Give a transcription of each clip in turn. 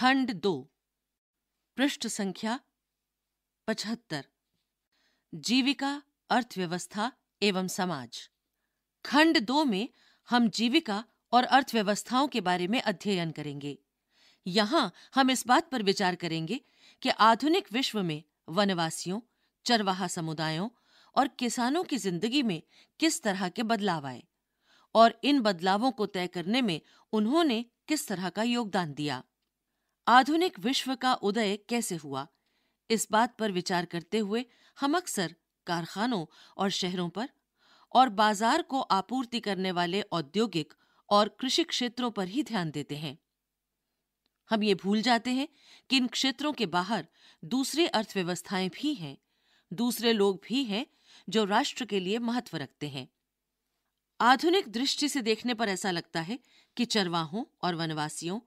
खंड दो पृष्ठ संख्या पचहत्तर जीविका अर्थव्यवस्था एवं समाज खंड दो में हम जीविका और अर्थव्यवस्थाओं के बारे में अध्ययन करेंगे यहां हम इस बात पर विचार करेंगे कि आधुनिक विश्व में वनवासियों चरवाहा समुदायों और किसानों की जिंदगी में किस तरह के बदलाव आए और इन बदलावों को तय करने में उन्होंने किस तरह का योगदान दिया आधुनिक विश्व का उदय कैसे हुआ इस बात पर विचार करते हुए हम अक्सर कारखानों और शहरों पर और बाजार को आपूर्ति करने वाले औद्योगिक और कृषि क्षेत्रों पर ही ध्यान देते हैं हम ये भूल जाते हैं कि इन क्षेत्रों के बाहर दूसरी अर्थव्यवस्थाएं भी हैं दूसरे लोग भी हैं जो राष्ट्र के लिए महत्व रखते हैं आधुनिक दृष्टि से देखने पर ऐसा लगता है कि चरवाहों और वनवासियों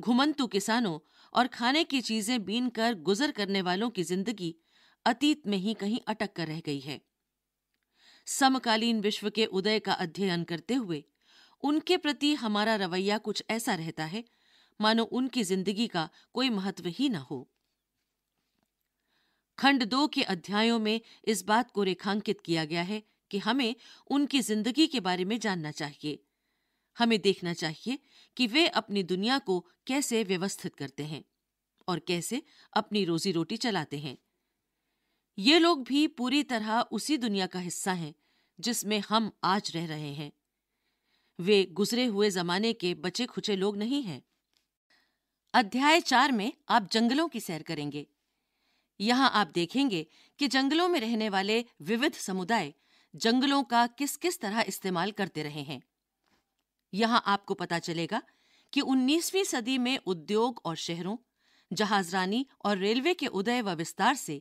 घुमंतु किसानों और खाने की चीजें बीन कर गुजर करने वालों की जिंदगी अतीत में ही कहीं अटक कर रह गई है समकालीन विश्व के उदय का अध्ययन करते हुए उनके प्रति हमारा रवैया कुछ ऐसा रहता है मानो उनकी जिंदगी का कोई महत्व ही न हो खंड दो के अध्यायों में इस बात को रेखांकित किया गया है कि हमें उनकी जिंदगी के बारे में जानना चाहिए हमें देखना चाहिए कि वे अपनी दुनिया को कैसे व्यवस्थित करते हैं और कैसे अपनी रोजी रोटी चलाते हैं ये लोग भी पूरी तरह उसी दुनिया का हिस्सा हैं जिसमें हम आज रह रहे हैं वे गुजरे हुए जमाने के बचे खुचे लोग नहीं हैं अध्याय चार में आप जंगलों की सैर करेंगे यहां आप देखेंगे कि जंगलों में रहने वाले विविध समुदाय जंगलों का किस किस तरह इस्तेमाल करते रहे हैं यहां आपको पता चलेगा कि 19वीं सदी में उद्योग और शहरों जहाजरानी और रेलवे के उदय व विस्तार से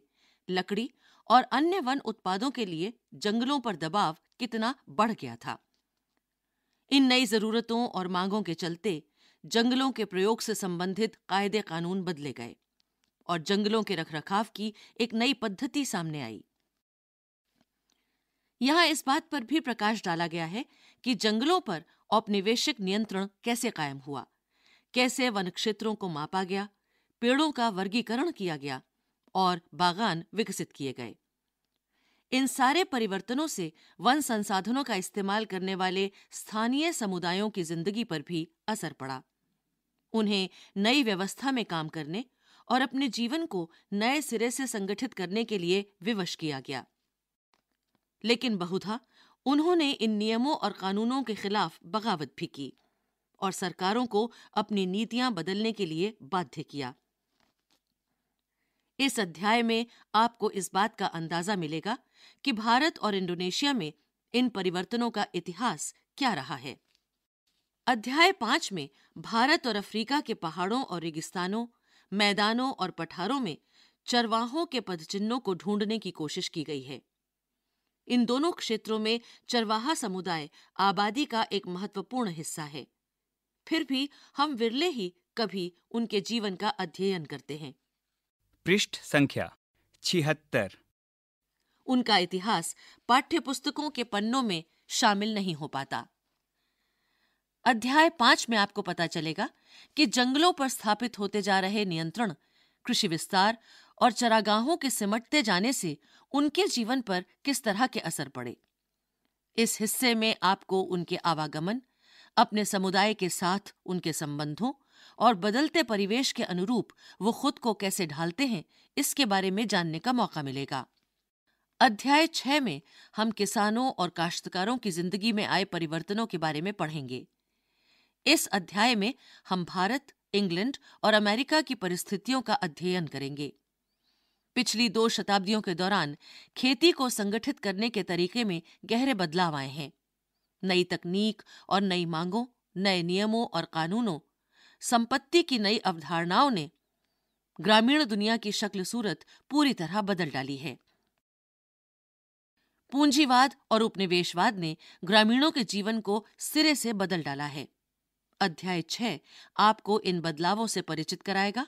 लकड़ी और अन्य वन उत्पादों के लिए जंगलों पर दबाव कितना बढ़ गया था इन नई जरूरतों और मांगों के चलते जंगलों के प्रयोग से संबंधित कायदे कानून बदले गए और जंगलों के रखरखाव की एक नई पद्धति सामने आई यहां इस बात पर भी प्रकाश डाला गया है कि जंगलों पर औपनिवेशिक नियंत्रण कैसे कायम हुआ कैसे वन क्षेत्रों को मापा गया पेड़ों का वर्गीकरण किया गया और बागान विकसित किए गए इन सारे परिवर्तनों से वन संसाधनों का इस्तेमाल करने वाले स्थानीय समुदायों की जिंदगी पर भी असर पड़ा उन्हें नई व्यवस्था में काम करने और अपने जीवन को नए सिरे से संगठित करने के लिए विवश किया गया लेकिन बहुधा उन्होंने इन नियमों और कानूनों के खिलाफ बगावत भी की और सरकारों को अपनी नीतियां बदलने के लिए बाध्य किया इस अध्याय में आपको इस बात का अंदाजा मिलेगा कि भारत और इंडोनेशिया में इन परिवर्तनों का इतिहास क्या रहा है अध्याय पांच में भारत और अफ्रीका के पहाड़ों और रेगिस्तानों मैदानों और पठारों में चरवाहों के पदचिन्हों को ढूंढने की कोशिश की गई है इन दोनों क्षेत्रों में चरवाहा समुदाय आबादी का एक महत्वपूर्ण हिस्सा है फिर भी हम विरले ही कभी उनके जीवन का अध्ययन करते हैं पृष्ठ संख्या छिहत्तर उनका इतिहास पाठ्य पुस्तकों के पन्नों में शामिल नहीं हो पाता अध्याय पांच में आपको पता चलेगा कि जंगलों पर स्थापित होते जा रहे नियंत्रण कृषि विस्तार और चरागाहों के सिमटते जाने से उनके जीवन पर किस तरह के असर पड़े इस हिस्से में आपको उनके आवागमन अपने समुदाय के साथ उनके संबंधों और बदलते परिवेश के अनुरूप वो खुद को कैसे ढालते हैं इसके बारे में जानने का मौका मिलेगा अध्याय छह में हम किसानों और काश्तकारों की जिंदगी में आए परिवर्तनों के बारे में पढ़ेंगे इस अध्याय में हम भारत इंग्लैंड और अमेरिका की परिस्थितियों का अध्ययन करेंगे पिछली दो शताब्दियों के दौरान खेती को संगठित करने के तरीके में गहरे बदलाव आए हैं नई तकनीक और नई मांगों नए नियमों और कानूनों संपत्ति की नई अवधारणाओं ने ग्रामीण दुनिया की शक्ल सूरत पूरी तरह बदल डाली है पूंजीवाद और उपनिवेशवाद ने ग्रामीणों के जीवन को सिरे से बदल डाला है अध्याय छह आपको इन बदलावों से परिचित कराएगा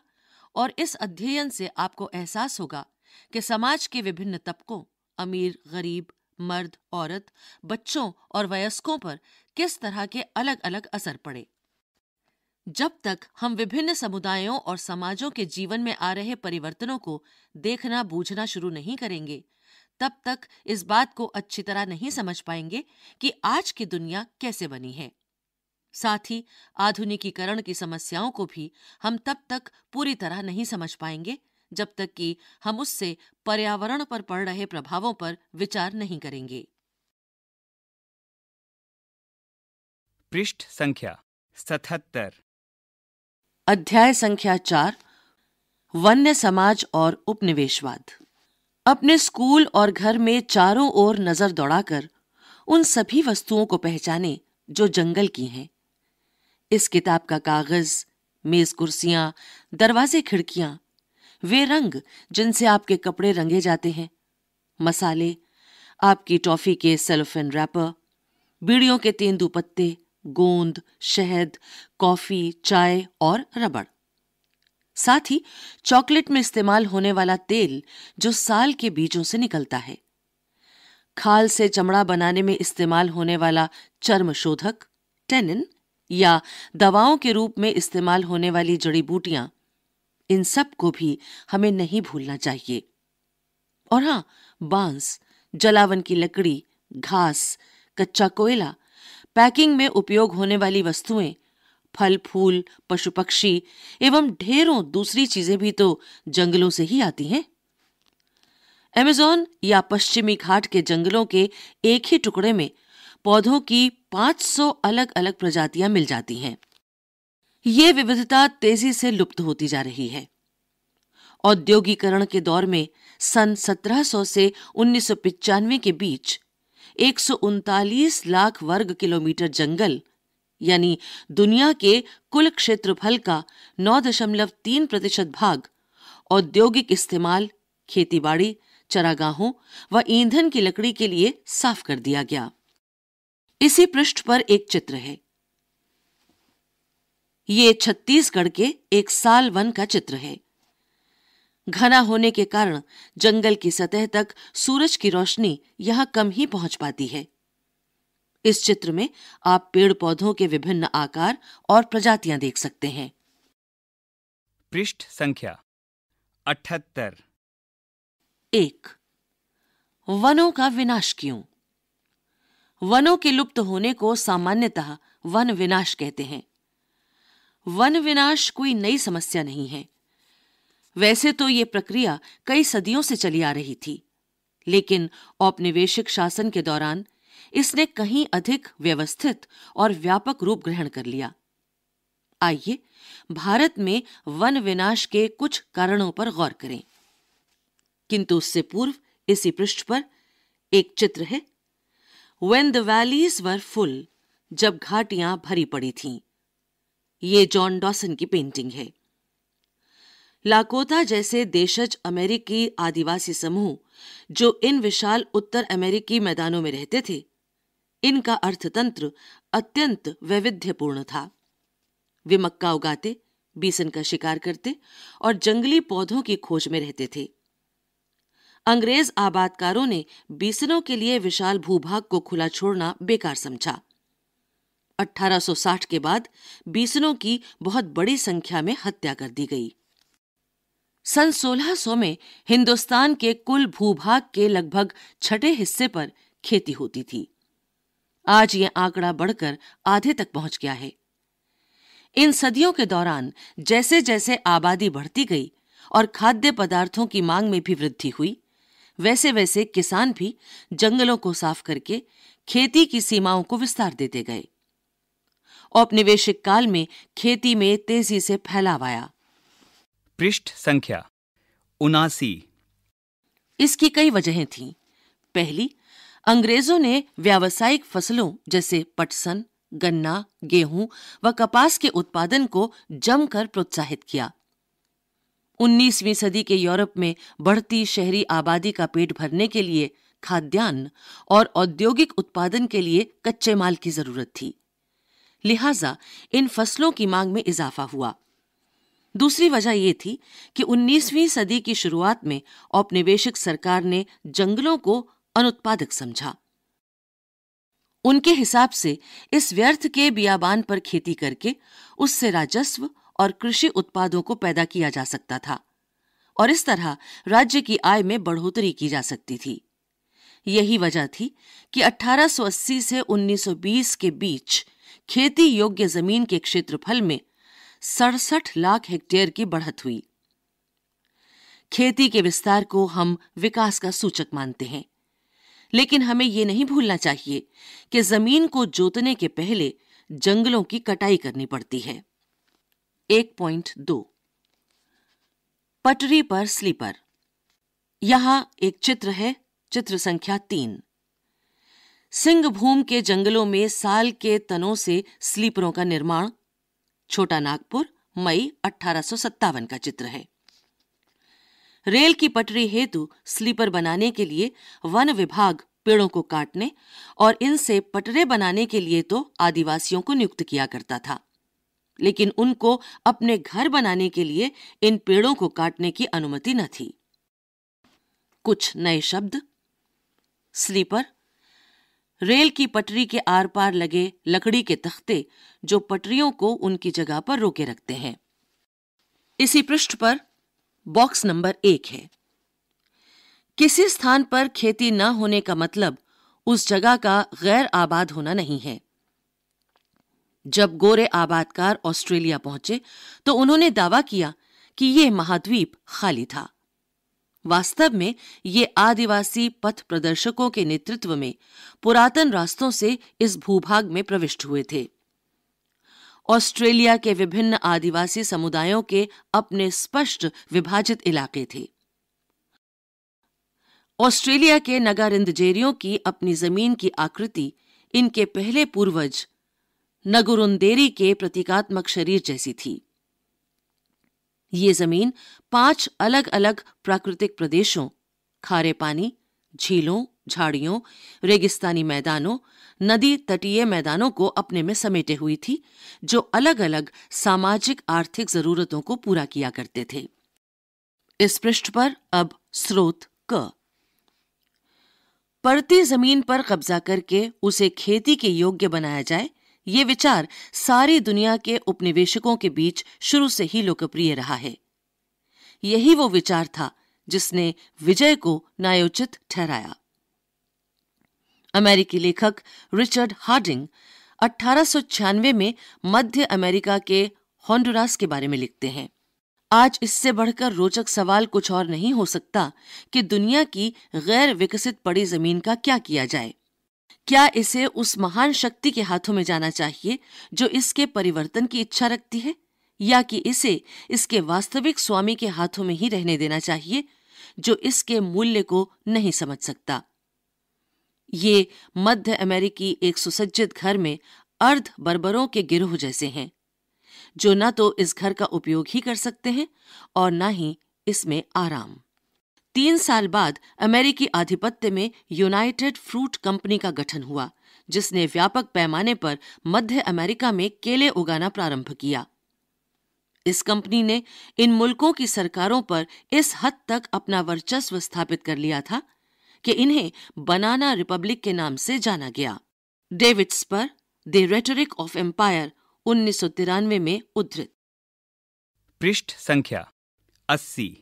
और इस अध्ययन से आपको एहसास होगा कि समाज के विभिन्न तबकों अमीर गरीब मर्द औरत बच्चों और वयस्कों पर किस तरह के अलग अलग असर पड़े जब तक हम विभिन्न समुदायों और समाजों के जीवन में आ रहे परिवर्तनों को देखना बूझना शुरू नहीं करेंगे तब तक इस बात को अच्छी तरह नहीं समझ पाएंगे कि आज की दुनिया कैसे बनी है साथ ही आधुनिकीकरण की समस्याओं को भी हम तब तक पूरी तरह नहीं समझ पाएंगे जब तक कि हम उससे पर्यावरण पर पड़ रहे प्रभावों पर विचार नहीं करेंगे पृष्ठ संख्या सतहत्तर अध्याय संख्या चार वन्य समाज और उपनिवेशवाद अपने स्कूल और घर में चारों ओर नजर दौड़ाकर उन सभी वस्तुओं को पहचाने जो जंगल की हैं इस किताब का कागज मेज कुर्सियां दरवाजे खिड़कियां वे रंग जिनसे आपके कपड़े रंगे जाते हैं मसाले आपकी टॉफी के सेलोफिन रैपर बीड़ियों के तेंदू पत्ते गोंद शहद कॉफी चाय और रबड़ साथ ही चॉकलेट में इस्तेमाल होने वाला तेल जो साल के बीजों से निकलता है खाल से चमड़ा बनाने में इस्तेमाल होने वाला चर्म शोधक टेनिन या दवाओं के रूप में इस्तेमाल होने वाली जड़ी बूटियां इन सब को भी हमें नहीं भूलना चाहिए और हां बांस जलावन की लकड़ी घास कच्चा कोयला पैकिंग में उपयोग होने वाली वस्तुएं फल फूल पशु पक्षी एवं ढेरों दूसरी चीजें भी तो जंगलों से ही आती हैं अमेजोन या पश्चिमी घाट के जंगलों के एक ही टुकड़े में पौधों की 500 अलग अलग प्रजातियां मिल जाती हैं ये विविधता तेजी से लुप्त होती जा रही है औद्योगिकरण के दौर में सन 1700 से उन्नीस के बीच एक लाख वर्ग किलोमीटर जंगल यानी दुनिया के कुल क्षेत्रफल का 9.3 प्रतिशत भाग औद्योगिक इस्तेमाल खेतीबाड़ी चरागाहों व ईंधन की लकड़ी के लिए साफ कर दिया गया इसी पृष्ठ पर एक चित्र है ये छत्तीसगढ़ के एक साल वन का चित्र है घना होने के कारण जंगल की सतह तक सूरज की रोशनी यहां कम ही पहुंच पाती है इस चित्र में आप पेड़ पौधों के विभिन्न आकार और प्रजातियां देख सकते हैं पृष्ठ संख्या अठहत्तर एक वनों का विनाश क्यों वनों के लुप्त होने को सामान्यतः वन विनाश कहते हैं वन विनाश कोई नई समस्या नहीं है वैसे तो ये प्रक्रिया कई सदियों से चली आ रही थी लेकिन औपनिवेशिक शासन के दौरान इसने कहीं अधिक व्यवस्थित और व्यापक रूप ग्रहण कर लिया आइए भारत में वन विनाश के कुछ कारणों पर गौर करें किंतु उससे पूर्व इसी पृष्ठ पर एक चित्र है when the valleys were full जब घाटियां भरी पड़ी थीं ये जॉन डॉसन की पेंटिंग है लाकोता जैसे देशज अमेरिकी आदिवासी समूह जो इन विशाल उत्तर अमेरिकी मैदानों में रहते थे इनका अर्थतंत्र अत्यंत वैविध्यपूर्ण था वे मक्का उगाते बीसन का शिकार करते और जंगली पौधों की खोज में रहते थे अंग्रेज आबादकारों ने बीसनों के लिए विशाल भूभाग को खुला छोड़ना बेकार समझा 1860 के बाद बीसनों की बहुत बड़ी संख्या में हत्या कर दी गई सन 1600 में हिंदुस्तान के कुल भूभाग के लगभग छठे हिस्से पर खेती होती थी आज यह आंकड़ा बढ़कर आधे तक पहुंच गया है इन सदियों के दौरान जैसे जैसे आबादी बढ़ती गई और खाद्य पदार्थों की मांग में भी वृद्धि हुई वैसे वैसे किसान भी जंगलों को साफ करके खेती की सीमाओं को विस्तार देते गए औपनिवेशिक काल में खेती में तेजी से फैलाव आया पृष्ठ संख्या उनासी इसकी कई वजहें थीं। पहली अंग्रेजों ने व्यावसायिक फसलों जैसे पटसन गन्ना गेहूं व कपास के उत्पादन को जमकर प्रोत्साहित किया 19वीं सदी के यूरोप में बढ़ती शहरी आबादी का पेट भरने के लिए खाद्यान्न और औद्योगिक उत्पादन के लिए कच्चे माल की जरूरत थी लिहाजा इन फसलों की मांग में इजाफा हुआ दूसरी वजह यह थी कि 19वीं सदी की शुरुआत में औपनिवेशिक सरकार ने जंगलों को अनुत्पादक समझा उनके हिसाब से इस व्यर्थ के बियाबान पर खेती करके उससे राजस्व और कृषि उत्पादों को पैदा किया जा सकता था और इस तरह राज्य की आय में बढ़ोतरी की जा सकती थी यही वजह थी कि 1880 से 1920 के बीच खेती योग्य जमीन के क्षेत्रफल में सड़सठ लाख हेक्टेयर की बढ़त हुई खेती के विस्तार को हम विकास का सूचक मानते हैं लेकिन हमें यह नहीं भूलना चाहिए कि जमीन को जोतने के पहले जंगलों की कटाई करनी पड़ती है एक पॉइंट दो पटरी पर स्लीपर यहां एक चित्र है चित्र संख्या तीन सिंहभूम के जंगलों में साल के तनों से स्लीपरों का निर्माण छोटा नागपुर मई अठारह का चित्र है रेल की पटरी हेतु स्लीपर बनाने के लिए वन विभाग पेड़ों को काटने और इनसे पटरे बनाने के लिए तो आदिवासियों को नियुक्त किया करता था लेकिन उनको अपने घर बनाने के लिए इन पेड़ों को काटने की अनुमति न थी कुछ नए शब्द स्लीपर रेल की पटरी के आर पार लगे लकड़ी के तख्ते जो पटरियों को उनकी जगह पर रोके रखते हैं इसी पृष्ठ पर बॉक्स नंबर एक है किसी स्थान पर खेती न होने का मतलब उस जगह का गैर आबाद होना नहीं है जब गोरे आबादकार ऑस्ट्रेलिया पहुंचे तो उन्होंने दावा किया कि यह महाद्वीप खाली था वास्तव में ये आदिवासी पथ प्रदर्शकों के नेतृत्व में पुरातन रास्तों से इस भूभाग में प्रविष्ट हुए थे ऑस्ट्रेलिया के विभिन्न आदिवासी समुदायों के अपने स्पष्ट विभाजित इलाके थे ऑस्ट्रेलिया के नगारिंदजेरियों की अपनी जमीन की आकृति इनके पहले पूर्वज नगुरुंदेरी के प्रतीकात्मक शरीर जैसी थी ये जमीन पांच अलग अलग प्राकृतिक प्रदेशों खारे पानी झीलों झाड़ियों रेगिस्तानी मैदानों नदी तटीय मैदानों को अपने में समेटे हुई थी जो अलग अलग सामाजिक आर्थिक जरूरतों को पूरा किया करते थे इस पृष्ठ पर अब स्रोत क परती जमीन पर कब्जा करके उसे खेती के योग्य बनाया जाए ये विचार सारी दुनिया के उपनिवेशकों के बीच शुरू से ही लोकप्रिय रहा है यही वो विचार था जिसने विजय को न्यायोचित ठहराया अमेरिकी लेखक रिचर्ड हार्डिंग 1896 में मध्य अमेरिका के हॉन्डुरास के बारे में लिखते हैं आज इससे बढ़कर रोचक सवाल कुछ और नहीं हो सकता कि दुनिया की गैर विकसित पड़ी जमीन का क्या किया जाए क्या इसे उस महान शक्ति के हाथों में जाना चाहिए जो इसके परिवर्तन की इच्छा रखती है या कि इसे इसके वास्तविक स्वामी के हाथों में ही रहने देना चाहिए जो इसके मूल्य को नहीं समझ सकता ये मध्य अमेरिकी एक सुसज्जित घर में अर्ध बर्बरों के गिरोह जैसे हैं जो न तो इस घर का उपयोग ही कर सकते हैं और न ही इसमें आराम तीन साल बाद अमेरिकी आधिपत्य में यूनाइटेड फ्रूट कंपनी का गठन हुआ जिसने व्यापक पैमाने पर मध्य अमेरिका में केले उगाना प्रारंभ किया इस कंपनी ने इन मुल्कों की सरकारों पर इस हद तक अपना वर्चस्व स्थापित कर लिया था कि इन्हें बनाना रिपब्लिक के नाम से जाना गया डेविड्स पर द रेटोरिक ऑफ एम्पायर उन्नीस में उद्धृत पृष्ठ संख्या अस्सी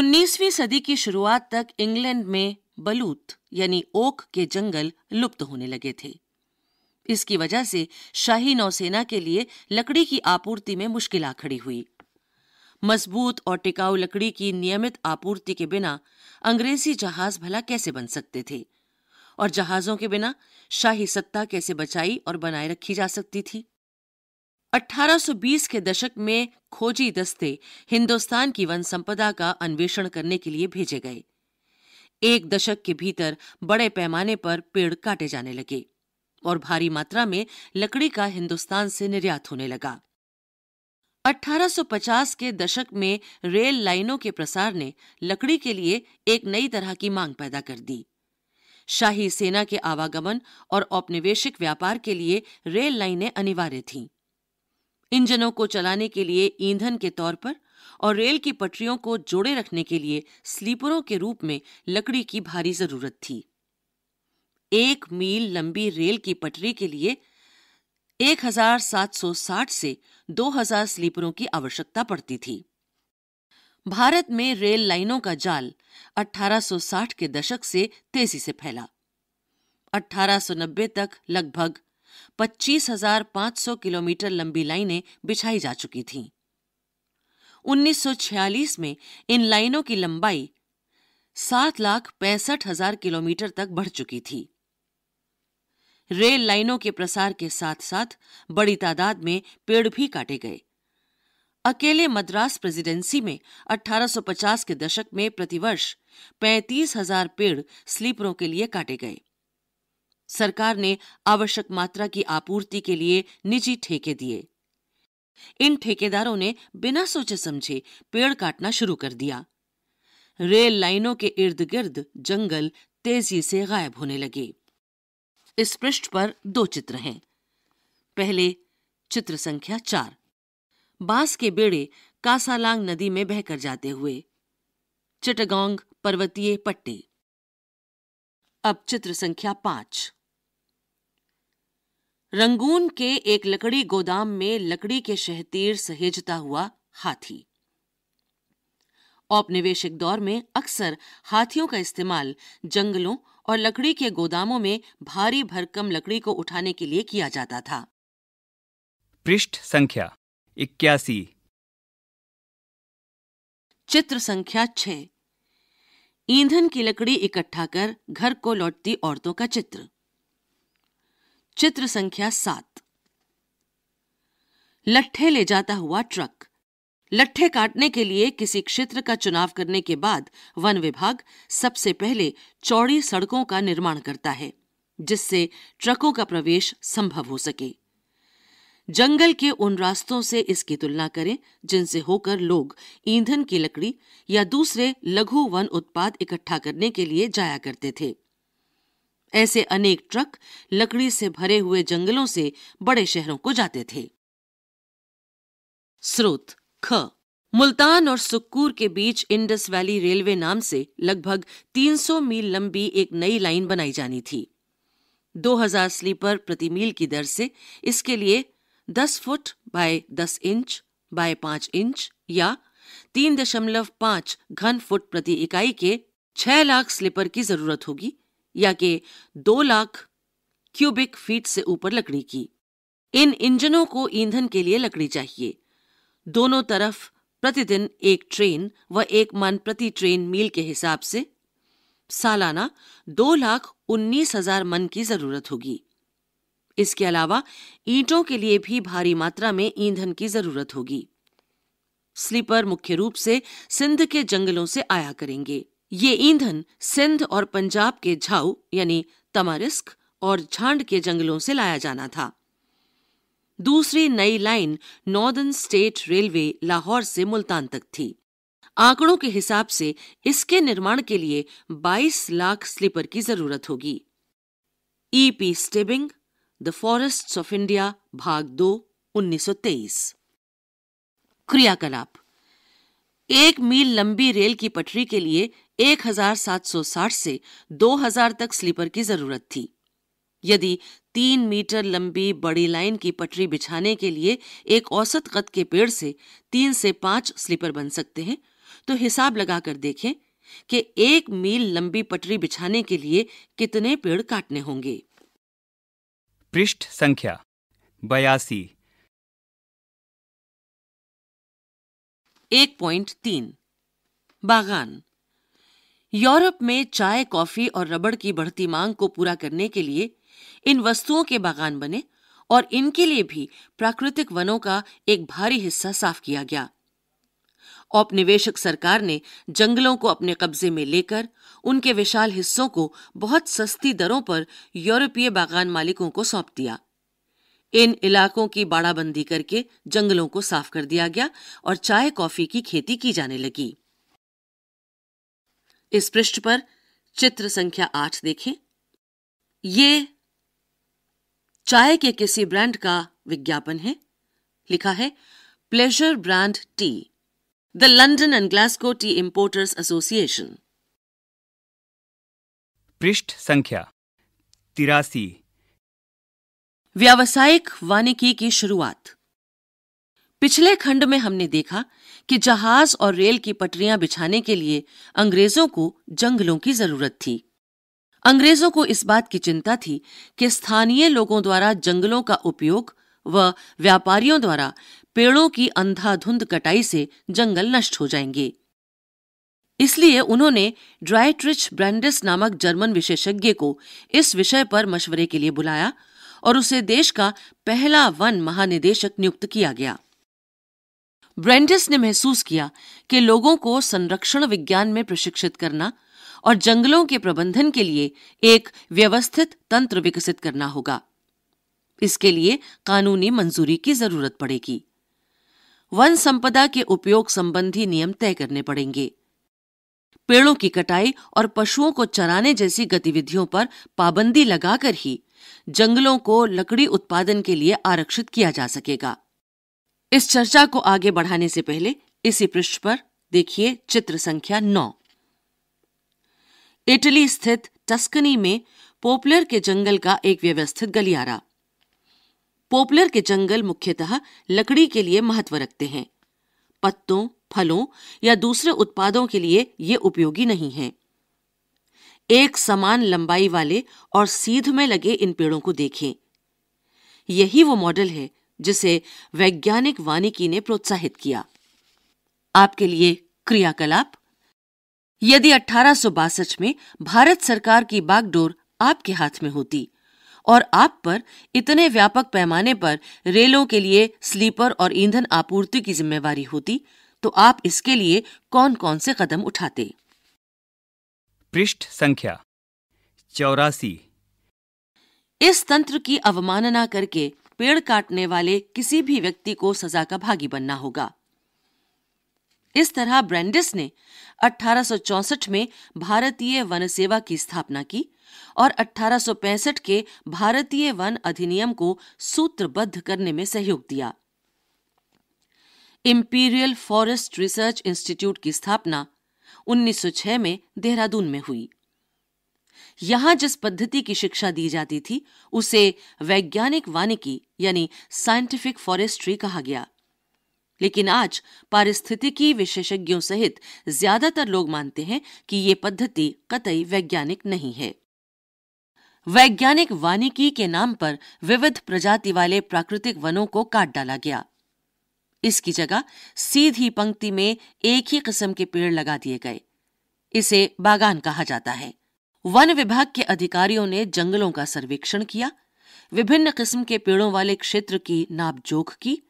19वीं सदी की शुरुआत तक इंग्लैंड में बलूत यानी ओक के जंगल लुप्त होने लगे थे इसकी वजह से शाही नौसेना के लिए लकड़ी की आपूर्ति में मुश्किल आ खड़ी हुई मजबूत और टिकाऊ लकड़ी की नियमित आपूर्ति के बिना अंग्रेजी जहाज भला कैसे बन सकते थे और जहाजों के बिना शाही सत्ता कैसे बचाई और बनाए रखी जा सकती थी 1820 के दशक में खोजी दस्ते हिंदुस्तान की वन संपदा का अन्वेषण करने के लिए भेजे गए एक दशक के भीतर बड़े पैमाने पर पेड़ काटे जाने लगे और भारी मात्रा में लकड़ी का हिंदुस्तान से निर्यात होने लगा 1850 के दशक में रेल लाइनों के प्रसार ने लकड़ी के लिए एक नई तरह की मांग पैदा कर दी शाही सेना के आवागमन और औपनिवेशिक व्यापार के लिए रेल लाइनें अनिवार्य थीं। इंजनों को चलाने के लिए ईंधन के तौर पर और रेल की पटरियों को जोड़े रखने के लिए स्लीपरों के रूप में लकड़ी की भारी जरूरत थी एक मील लंबी रेल की पटरी के लिए 1760 से 2000 स्लीपरों की आवश्यकता पड़ती थी भारत में रेल लाइनों का जाल 1860 के दशक से तेजी से फैला 1890 तक लगभग 25,500 किलोमीटर लंबी लाइनें बिछाई जा चुकी थीं 1946 में इन लाइनों की लंबाई सात लाख पैंसठ हजार किलोमीटर तक बढ़ चुकी थी रेल लाइनों के प्रसार के साथ साथ बड़ी तादाद में पेड़ भी काटे गए अकेले मद्रास प्रेसिडेंसी में 1850 के दशक में प्रतिवर्ष पैंतीस हजार पेड़ स्लीपरों के लिए काटे गए सरकार ने आवश्यक मात्रा की आपूर्ति के लिए निजी ठेके दिए इन ठेकेदारों ने बिना सोचे समझे पेड़ काटना शुरू कर दिया रेल लाइनों के इर्द गिर्द जंगल तेजी से गायब होने लगे इस पृष्ठ पर दो चित्र हैं पहले चित्र संख्या चार बांस के बेड़े कासालांग नदी में बहकर जाते हुए चिटगोंग पर्वतीय पट्टी अब चित्र संख्या पांच रंगून के एक लकड़ी गोदाम में लकड़ी के शहतीर सहेजता हुआ हाथी औपनिवेशिक दौर में अक्सर हाथियों का इस्तेमाल जंगलों और लकड़ी के गोदामों में भारी भरकम लकड़ी को उठाने के लिए किया जाता था पृष्ठ संख्या इक्यासी चित्र संख्या छह ईंधन की लकड़ी इकट्ठा कर घर को लौटती औरतों का चित्र चित्र संख्या सात लट्ठे ले जाता हुआ ट्रक लट्ठे काटने के लिए किसी क्षेत्र का चुनाव करने के बाद वन विभाग सबसे पहले चौड़ी सड़कों का निर्माण करता है जिससे ट्रकों का प्रवेश संभव हो सके जंगल के उन रास्तों से इसकी तुलना करें जिनसे होकर लोग ईंधन की लकड़ी या दूसरे लघु वन उत्पाद इकट्ठा करने के लिए जाया करते थे ऐसे अनेक ट्रक लकड़ी से भरे हुए जंगलों से बड़े शहरों को जाते थे स्रोत ख मुल्तान और सुक्कूर के बीच इंडस वैली रेलवे नाम से लगभग 300 मील लंबी एक नई लाइन बनाई जानी थी 2000 स्लीपर प्रति मील की दर से इसके लिए 10 foot by 10 inch by 5 inch या 3.5 घन फुट प्रति इकाई के 6 लाख स्लीपर की जरूरत होगी या दो लाख क्यूबिक फीट से ऊपर लकड़ी की इन इंजनों को ईंधन के लिए लकड़ी चाहिए दोनों तरफ प्रतिदिन एक ट्रेन व एक मन प्रति ट्रेन मील के हिसाब से सालाना दो लाख उन्नीस हजार मन की जरूरत होगी इसके अलावा ईंटों के लिए भी भारी मात्रा में ईंधन की जरूरत होगी स्लीपर मुख्य रूप से सिंध के जंगलों से आया करेंगे ये ईंधन सिंध और पंजाब के झाऊ यानी तमारिस्क और झांड के जंगलों से लाया जाना था दूसरी नई line northern state railway Lahore से मुल्तान तक थी आंकड़ों के हिसाब से इसके निर्माण के लिए 22 लाख स्लीपर की जरूरत होगी E P Stebbing the forest of India भाग दो उन्नीस क्रियाकलाप एक मील लंबी रेल की पटरी के लिए 1760 से 2000 तक स्लीपर की जरूरत थी यदि तीन मीटर लंबी बड़ी लाइन की पटरी बिछाने के लिए एक औसत कद के पेड़ से तीन से पांच स्लीपर बन सकते हैं तो हिसाब लगाकर देखें कि एक मील लंबी पटरी बिछाने के लिए कितने पेड़ काटने होंगे पृष्ठ संख्या बयासी एक पॉइंट तीन बागान यूरोप में चाय कॉफी और रबड़ की बढ़ती मांग को पूरा करने के लिए इन वस्तुओं के बागान बने और इनके लिए भी प्राकृतिक वनों का एक भारी हिस्सा साफ किया गया औपनिवेशक सरकार ने जंगलों को अपने कब्जे में लेकर उनके विशाल हिस्सों को बहुत सस्ती दरों पर यूरोपीय बागान मालिकों को सौंप दिया इन इलाकों की बाड़ाबंदी करके जंगलों को साफ कर दिया गया और चाय कॉफी की खेती की जाने लगी इस पृष्ठ पर चित्र संख्या आठ देखें ये चाय के किसी ब्रांड का विज्ञापन है लिखा है pleasure brand tea the London and Glasgow tea importers association पृष्ठ संख्या तिरासी व्यावसायिक वानिकी की शुरुआत पिछले खंड में हमने देखा कि जहाज और रेल की पटरियां बिछाने के लिए अंग्रेजों को जंगलों की जरूरत थी अंग्रेजों को इस बात की चिंता थी कि स्थानीय लोगों द्वारा जंगलों का उपयोग व व्यापारियों द्वारा पेड़ों की अंधाधुंध कटाई से जंगल नष्ट हो जाएंगे इसलिए उन्होंने ड्राइट्रिच ब्रैंडिस नामक जर्मन विशेषज्ञ को इस विषय पर मशवरे के लिए बुलाया और उसे देश का पहला वन महानिदेशक नियुक्त किया गया ब्रेंडिस ने महसूस किया कि लोगों को संरक्षण विज्ञान में प्रशिक्षित करना और जंगलों के प्रबंधन के लिए एक व्यवस्थित तंत्र विकसित करना होगा इसके लिए कानूनी मंजूरी की जरूरत पड़ेगी वन संपदा के उपयोग संबंधी नियम तय करने पड़ेंगे पेड़ों की कटाई और पशुओं को चराने जैसी गतिविधियों पर पाबंदी लगाकर ही जंगलों को लकड़ी उत्पादन के लिए आरक्षित किया जा सकेगा इस चर्चा को आगे बढ़ाने से पहले इसी पृष्ठ पर देखिए चित्र संख्या नौ इटली स्थित टस्कनी में पोपलर के जंगल का एक व्यवस्थित गलियारा पोपलर के जंगल मुख्यतः लकड़ी के लिए महत्व रखते हैं पत्तों फलों या दूसरे उत्पादों के लिए ये उपयोगी नहीं है एक समान लंबाई वाले और सीध में लगे इन पेड़ों को देखें यही वो मॉडल है जिसे वैज्ञानिक वानिकी ने प्रोत्साहित किया आपके लिए क्रियाकलाप यदि अठारह में भारत सरकार की बागडोर आपके हाथ में होती और आप पर इतने व्यापक पैमाने पर रेलों के लिए स्लीपर और ईंधन आपूर्ति की जिम्मेवारी होती तो आप इसके लिए कौन कौन से कदम उठाते पृष्ठ संख्या चौरासी इस तंत्र की अवमानना करके पेड़ काटने वाले किसी भी व्यक्ति को सजा का भागी बनना होगा इस तरह ब्रैंडिस ने 1864 में भारतीय वन सेवा की स्थापना की और 1865 के भारतीय वन अधिनियम को सूत्रबद्ध करने में सहयोग दिया इंपीरियल फॉरेस्ट रिसर्च इंस्टीट्यूट की स्थापना 1906 में देहरादून में हुई यहां जिस पद्धति की शिक्षा दी जाती थी उसे वैज्ञानिक वानिकी यानी साइंटिफिक फॉरेस्ट्री कहा गया लेकिन आज पारिस्थितिकी विशेषज्ञों सहित ज्यादातर लोग मानते हैं कि ये पद्धति कतई वैज्ञानिक नहीं है वैज्ञानिक वानिकी के नाम पर विविध प्रजाति वाले प्राकृतिक वनों को काट डाला गया इसकी जगह सीधी पंक्ति में एक ही किस्म के पेड़ लगा दिए गए इसे बागान कहा जाता है वन विभाग के अधिकारियों ने जंगलों का सर्वेक्षण किया विभिन्न किस्म के पेड़ों वाले क्षेत्र की नापजोख की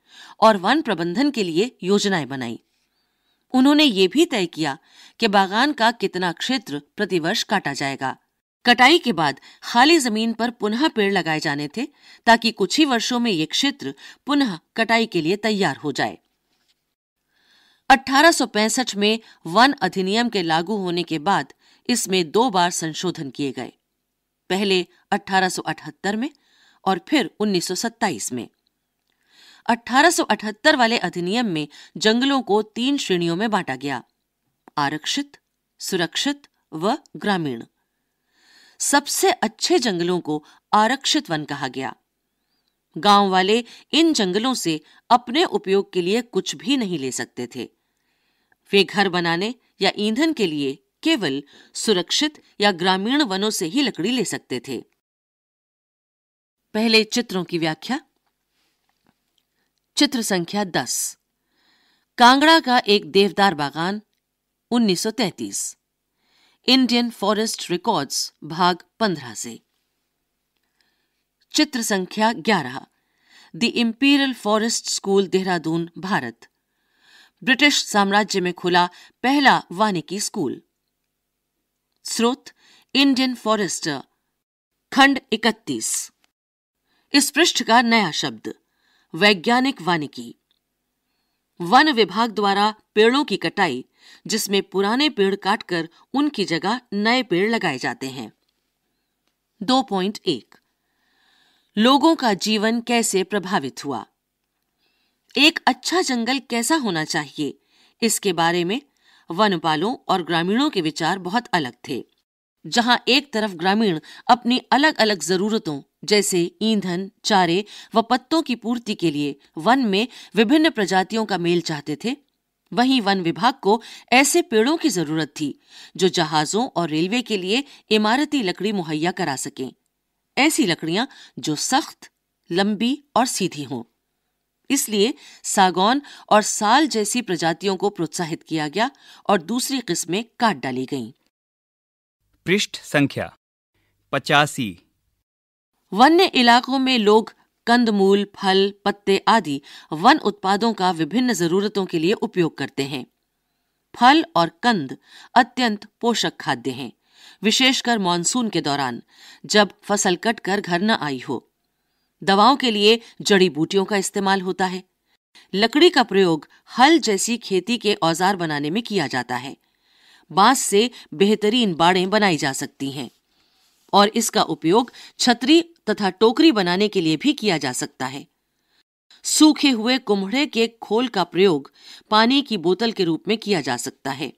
और वन प्रबंधन के लिए योजनाएं बनाई उन्होंने ये भी तय किया कि बागान का कितना क्षेत्र प्रतिवर्ष काटा जाएगा कटाई के बाद खाली जमीन पर पुनः पेड़ लगाए जाने थे ताकि कुछ ही वर्षों में ये क्षेत्र पुनः कटाई के लिए तैयार हो जाए 1865 में वन अधिनियम के लागू होने के बाद इसमें दो बार संशोधन किए गए पहले 1878 में और फिर 1927 में 1878 वाले अधिनियम में जंगलों को तीन श्रेणियों में बांटा गया आरक्षित सुरक्षित व ग्रामीण सबसे अच्छे जंगलों को आरक्षित वन कहा गया गांव वाले इन जंगलों से अपने उपयोग के लिए कुछ भी नहीं ले सकते थे वे घर बनाने या ईंधन के लिए केवल सुरक्षित या ग्रामीण वनों से ही लकड़ी ले सकते थे पहले चित्रों की व्याख्या चित्र संख्या 10 कांगड़ा का एक देवदार बागान 1933 इंडियन फॉरेस्ट रिकॉर्ड्स भाग 15 से चित्र संख्या 11 the imperial forest school Dehradun Bharat British साम्राज्य में खुला पहला वानिकी स्कूल स्रोत इंडियन फॉरेस्टर खंड 31 इस पृष्ठ का नया शब्द वैज्ञानिक वानिकी वन विभाग द्वारा पेड़ों की कटाई जिसमें पुराने पेड़ काटकर उनकी जगह नए पेड़ लगाए जाते हैं दो पॉइंट एक लोगों का जीवन कैसे प्रभावित हुआ एक अच्छा जंगल कैसा होना चाहिए इसके बारे में वनपालों और ग्रामीणों के विचार बहुत अलग थे जहां एक तरफ ग्रामीण अपनी अलग अलग जरूरतों जैसे ईंधन चारे व पत्तों की पूर्ति के लिए वन में विभिन्न प्रजातियों का मेल चाहते थे वहीं वन विभाग को ऐसे पेड़ों की जरूरत थी जो जहाजों और रेलवे के लिए इमारती लकड़ी मुहैया करा सकें ऐसी लकड़ियां जो सख्त लंबी और सीधी हों इसलिए सागौन और साल जैसी प्रजातियों को प्रोत्साहित किया गया और दूसरी किस्में काट डाली गईं। पृष्ठ संख्या पचासी वन्य इलाकों में लोग कंदमूल फल पत्ते आदि वन उत्पादों का विभिन्न जरूरतों के लिए उपयोग करते हैं फल और कंद अत्यंत पोषक खाद्य हैं विशेषकर मानसून के दौरान जब फसल कटकर घर न आई हो दवाओं के लिए जड़ी बूटियों का इस्तेमाल होता है लकड़ी का प्रयोग हल जैसी खेती के औजार बनाने में किया जाता है बांस से बेहतरीन बाड़े बनाई जा सकती हैं और इसका उपयोग छतरी तथा टोकरी बनाने के लिए भी किया जा सकता है सूखे हुए कुम्हड़े के खोल का प्रयोग पानी की बोतल के रूप में किया जा सकता है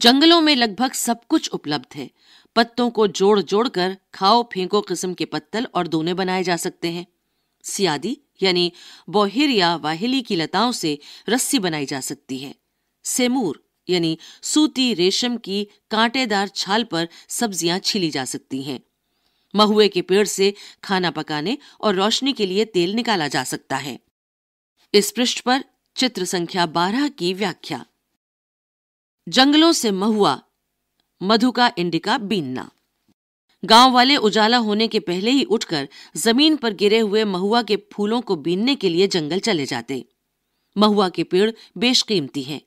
जंगलों में लगभग सब कुछ उपलब्ध है पत्तों को जोड़ जोड़ कर खाओ फेंको किस्म के पत्तल और दोने बनाए जा सकते हैं सियादी यानी बोहिर या वाहिली की लताओं से रस्सी बनाई जा सकती है सेमूर यानी सूती रेशम की कांटेदार छाल पर सब्जियां छीली जा सकती हैं महुए के पेड़ से खाना पकाने और रोशनी के लिए तेल निकाला जा सकता है इस पृष्ठ पर चित्र संख्या 12 की व्याख्या जंगलों से महुआ मधु का इंडिका बीनना गांव वाले उजाला होने के पहले ही उठकर जमीन पर गिरे हुए महुआ के फूलों को बीनने के लिए जंगल चले जाते महुआ के पेड़ बेशकीमती हैं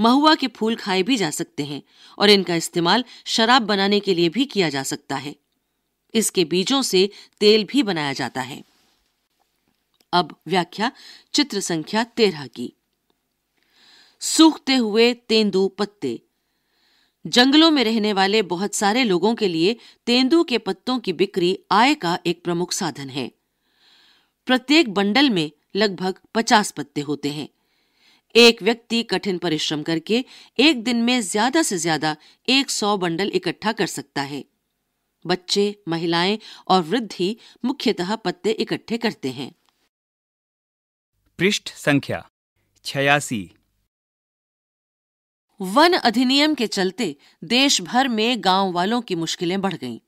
महुआ के फूल खाए भी जा सकते हैं और इनका इस्तेमाल शराब बनाने के लिए भी किया जा सकता है इसके बीजों से तेल भी बनाया जाता है अब व्याख्या चित्र संख्या तेरह की सूखते हुए तेंदू पत्ते जंगलों में रहने वाले बहुत सारे लोगों के लिए तेंदू के पत्तों की बिक्री आय का एक प्रमुख साधन है प्रत्येक बंडल में लगभग पचास पत्ते होते हैं एक व्यक्ति कठिन परिश्रम करके एक दिन में ज्यादा से ज्यादा एक सौ बंडल इकट्ठा कर सकता है बच्चे महिलाएं और वृद्ध ही मुख्यतः पत्ते इकट्ठे करते हैं पृष्ठ संख्या छियासी वन अधिनियम के चलते देश भर में गांव वालों की मुश्किलें बढ़ गईं।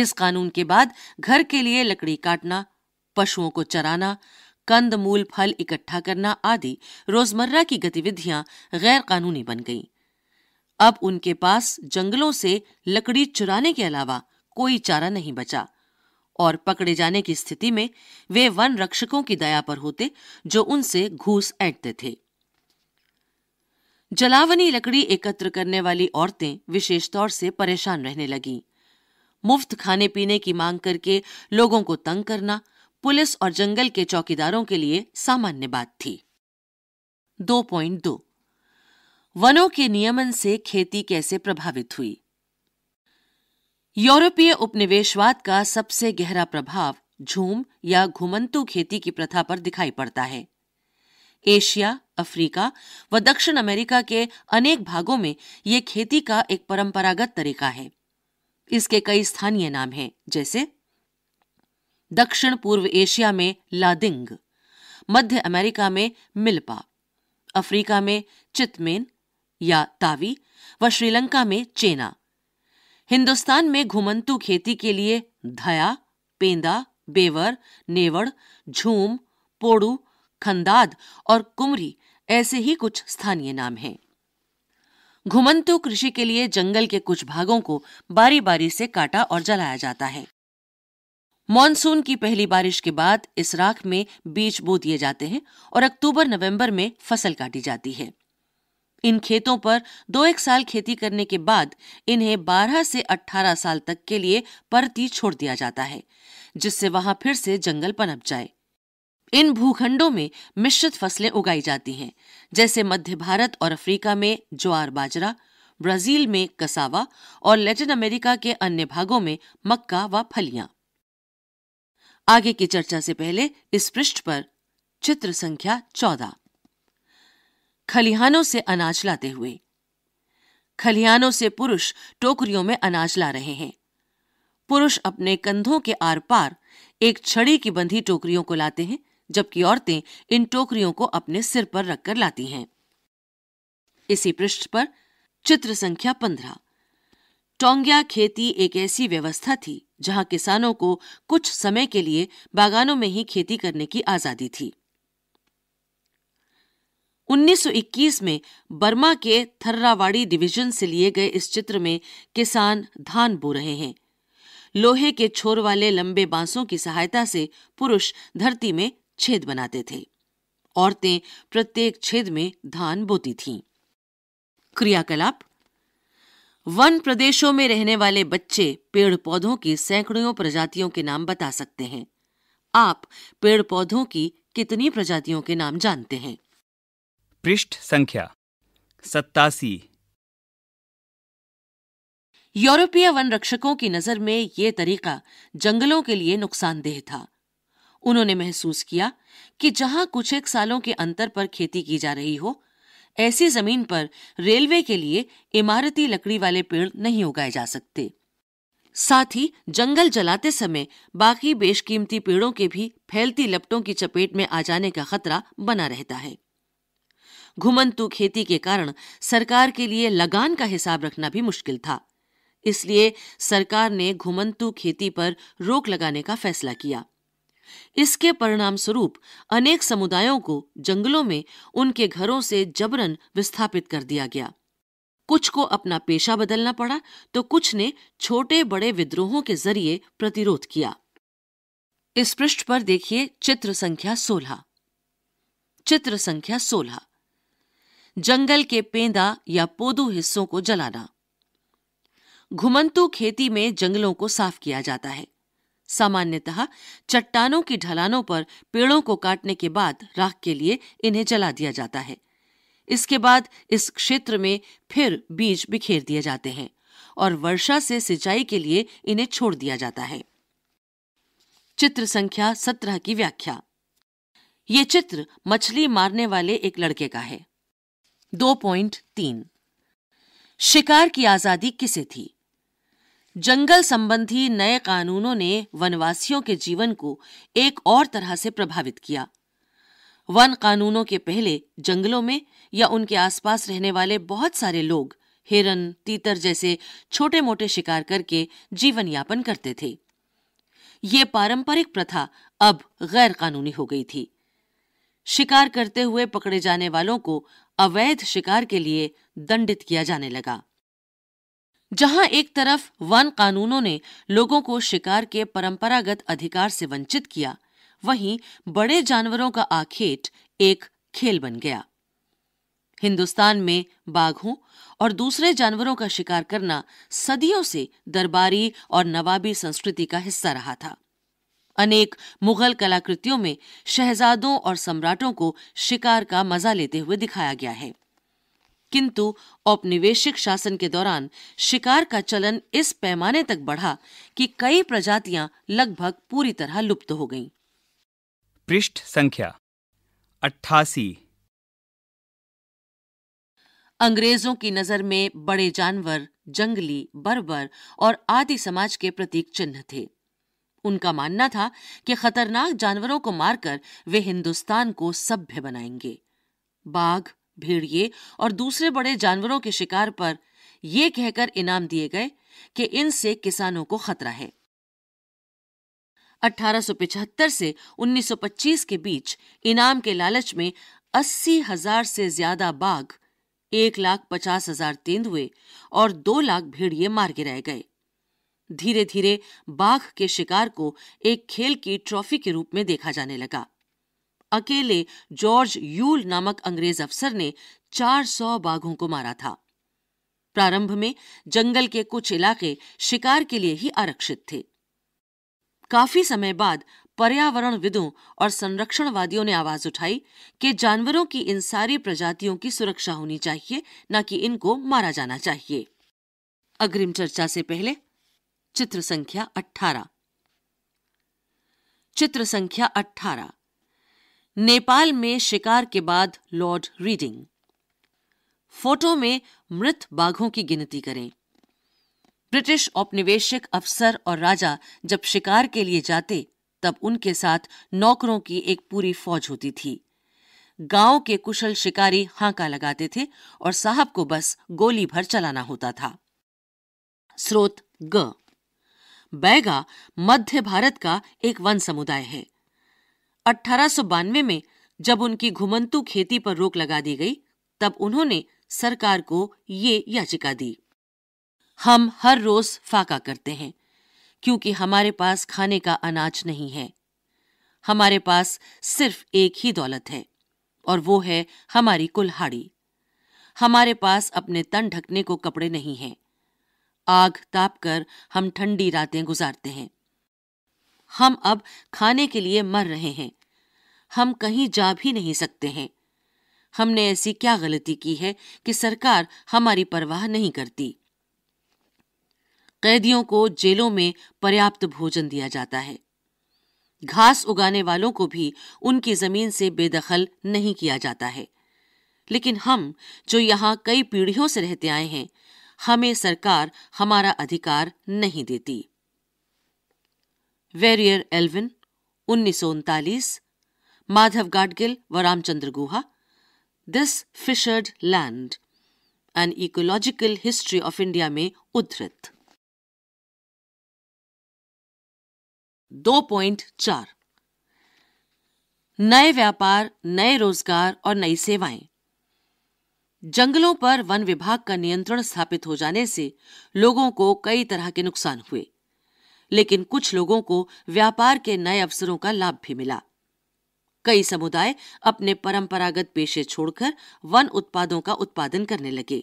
इस कानून के बाद घर के लिए लकड़ी काटना पशुओं को चराना कंद मूल फल इकट्ठा करना आदि रोजमर्रा की गतिविधियां गैर कानूनी बन गईं। अब उनके पास जंगलों से लकड़ी चुराने के अलावा कोई चारा नहीं बचा और पकड़े जाने की स्थिति में वे वन रक्षकों की दया पर होते जो उनसे घूस ऐंठते थे जलावनी लकड़ी एकत्र करने वाली औरतें विशेष तौर से परेशान रहने लगीं मुफ्त खाने पीने की मांग करके लोगों को तंग करना पुलिस और जंगल के चौकीदारों के लिए सामान्य बात थी 2.2 वनों के नियमन से खेती कैसे प्रभावित हुई यूरोपीय उपनिवेशवाद का सबसे गहरा प्रभाव झूम या घुमंतु खेती की प्रथा पर दिखाई पड़ता है एशिया अफ्रीका व दक्षिण अमेरिका के अनेक भागों में ये खेती का एक परंपरागत तरीका है इसके कई स्थानीय नाम हैं जैसे दक्षिण पूर्व एशिया में लादिंग मध्य अमेरिका में मिल्पा अफ्रीका में चितमेन या तावी व श्रीलंका में चेना हिंदुस्तान में घुमंतु खेती के लिए धया पेंदा बेवर नेवड़ झूम पोड़ू खंदाद और कुमरी ऐसे ही कुछ स्थानीय नाम हैं घुमंतु कृषि के लिए जंगल के कुछ भागों को बारी बारी से काटा और जलाया जाता है मॉनसून की पहली बारिश के बाद इस राख में बीज बो दिए जाते हैं और अक्टूबर नवंबर में फसल काटी जाती है इन खेतों पर दो एक साल खेती करने के बाद इन्हें 12 से 18 साल तक के लिए परती छोड़ दिया जाता है जिससे वहां फिर से जंगल पनप जाए इन भूखंडों में मिश्रित फसलें उगाई जाती हैं जैसे मध्य भारत और अफ्रीका में ज्वार बाजरा ब्राजील में कसावा और लैटिन अमेरिका के अन्य भागों में मक्का व फलियां आगे की चर्चा से पहले इस पृष्ठ पर चित्र संख्या चौदह खलिहानों से अनाज लाते हुए खलिहानों से पुरुष टोकरियों में अनाज ला रहे हैं पुरुष अपने कंधों के आर पार एक छड़ी की बंधी टोकरियों को लाते हैं जबकि औरतें इन टोकरियों को अपने सिर पर रखकर लाती हैं इसी पृष्ठ पर चित्र संख्या पंद्रह टोंग्या खेती एक ऐसी व्यवस्था थी जहां किसानों को कुछ समय के लिए बागानों में ही खेती करने की आजादी थी 1921 में बर्मा के थर्रावाड़ी डिवीजन से लिए गए इस चित्र में किसान धान बो रहे हैं लोहे के छोर वाले लंबे बांसों की सहायता से पुरुष धरती में छेद बनाते थे औरतें प्रत्येक छेद में धान बोती थीं। क्रियाकलाप वन प्रदेशों में रहने वाले बच्चे पेड़ पौधों की सैकड़ों प्रजातियों के नाम बता सकते हैं आप पेड़ पौधों की कितनी प्रजातियों के नाम जानते हैं पृष्ठ संख्या सत्तासी यूरोपीय वन रक्षकों की नजर में ये तरीका जंगलों के लिए नुकसानदेह था उन्होंने महसूस किया कि जहां कुछ एक सालों के अंतर पर खेती की जा रही हो ऐसी जमीन पर रेलवे के लिए इमारती लकड़ी वाले पेड़ नहीं उगाए जा सकते साथ ही जंगल जलाते समय बाकी बेशकीमती पेड़ों के भी फैलती लपटों की चपेट में आ जाने का खतरा बना रहता है घुमंतु खेती के कारण सरकार के लिए लगान का हिसाब रखना भी मुश्किल था इसलिए सरकार ने घुमंतु खेती पर रोक लगाने का फैसला किया इसके परिणाम स्वरूप अनेक समुदायों को जंगलों में उनके घरों से जबरन विस्थापित कर दिया गया कुछ को अपना पेशा बदलना पड़ा तो कुछ ने छोटे बड़े विद्रोहों के जरिए प्रतिरोध किया इस पृष्ठ पर देखिए चित्र संख्या सोलह चित्र संख्या सोलह जंगल के पेंदा या पोदू हिस्सों को जलाना घुमंतु खेती में जंगलों को साफ किया जाता है सामान्यतः चट्टानों की ढलानों पर पेड़ों को काटने के बाद राख के लिए इन्हें जला दिया जाता है इसके बाद इस क्षेत्र में फिर बीज बिखेर दिए जाते हैं और वर्षा से सिंचाई के लिए इन्हें छोड़ दिया जाता है चित्र संख्या सत्रह की व्याख्या ये चित्र मछली मारने वाले एक लड़के का है दो पॉइंट तीन शिकार की आजादी किसे थी जंगल संबंधी नए कानूनों ने वनवासियों के जीवन को एक और तरह से प्रभावित किया वन कानूनों के पहले जंगलों में या उनके आसपास रहने वाले बहुत सारे लोग हिरन तीतर जैसे छोटे मोटे शिकार करके जीवन यापन करते थे ये पारंपरिक प्रथा अब गैर कानूनी हो गई थी शिकार करते हुए पकड़े जाने वालों को अवैध शिकार के लिए दंडित किया जाने लगा जहां एक तरफ वन कानूनों ने लोगों को शिकार के परंपरागत अधिकार से वंचित किया वहीं बड़े जानवरों का आखेट एक खेल बन गया हिंदुस्तान में बाघों और दूसरे जानवरों का शिकार करना सदियों से दरबारी और नवाबी संस्कृति का हिस्सा रहा था अनेक मुगल कलाकृतियों में शहजादों और सम्राटों को शिकार का मजा लेते हुए दिखाया गया है किंतु औपनिवेशिक शासन के दौरान शिकार का चलन इस पैमाने तक बढ़ा कि कई प्रजातियां लगभग पूरी तरह लुप्त हो गईं। पृष्ठ संख्या अट्ठासी अंग्रेजों की नजर में बड़े जानवर जंगली बर्बर और आदि समाज के प्रतीक चिन्ह थे उनका मानना था कि खतरनाक जानवरों को मारकर वे हिंदुस्तान को सभ्य बनाएंगे बाघ भेड़िए और दूसरे बड़े जानवरों के शिकार पर यह कहकर इनाम दिए गए कि इनसे किसानों को खतरा है 1875 से 1925 के बीच इनाम के लालच में अस्सी हजार से ज्यादा बाघ एक लाख पचास हजार तेंदुए और दो लाख भेड़िए मार गिराए गए धीरे धीरे बाघ के शिकार को एक खेल की ट्रॉफी के रूप में देखा जाने लगा अकेले जॉर्ज यूल नामक अंग्रेज अफसर ने 400 बाघों को मारा था प्रारंभ में जंगल के कुछ इलाके शिकार के लिए ही आरक्षित थे काफी समय बाद पर्यावरण विदों और संरक्षणवादियों ने आवाज उठाई कि जानवरों की इन सारी प्रजातियों की सुरक्षा होनी चाहिए न कि इनको मारा जाना चाहिए अग्रिम चर्चा से पहले चित्र संख्या 18 चित्र संख्या अठारह नेपाल में शिकार के बाद लॉर्ड रीडिंग फोटो में मृत बाघों की गिनती करें ब्रिटिश औपनिवेशिक अफसर और राजा जब शिकार के लिए जाते तब उनके साथ नौकरों की एक पूरी फौज होती थी गांव के कुशल शिकारी हांका लगाते थे और साहब को बस गोली भर चलाना होता था स्रोत ग बैगा मध्य भारत का एक वन समुदाय है अठारह में जब उनकी घुमंतु खेती पर रोक लगा दी गई तब उन्होंने सरकार को ये याचिका दी हम हर रोज फाका करते हैं क्योंकि हमारे पास खाने का अनाज नहीं है हमारे पास सिर्फ एक ही दौलत है और वो है हमारी कुल्हाड़ी हमारे पास अपने तन ढकने को कपड़े नहीं हैं आग ताप कर हम ठंडी रातें गुजारते हैं हम अब खाने के लिए मर रहे हैं हम कहीं जा भी नहीं सकते हैं हमने ऐसी क्या गलती की है कि सरकार हमारी परवाह नहीं करती कैदियों को जेलों में पर्याप्त भोजन दिया जाता है घास उगाने वालों को भी उनकी जमीन से बेदखल नहीं किया जाता है लेकिन हम जो यहां कई पीढ़ियों से रहते आए हैं हमें सरकार हमारा अधिकार नहीं देती वेरियर एल्विन उन्नीस सौ Madhav Gadgil व Ramchandra Guha. This fissured land, an ecological history of India में उद्धृत चार नए व्यापार नए रोजगार और नई सेवाएं जंगलों पर वन विभाग का नियंत्रण स्थापित हो जाने से लोगों को कई तरह के नुकसान हुए लेकिन कुछ लोगों को व्यापार के नए अवसरों का लाभ भी मिला कई समुदाय अपने परंपरागत पेशे छोड़कर वन उत्पादों का उत्पादन करने लगे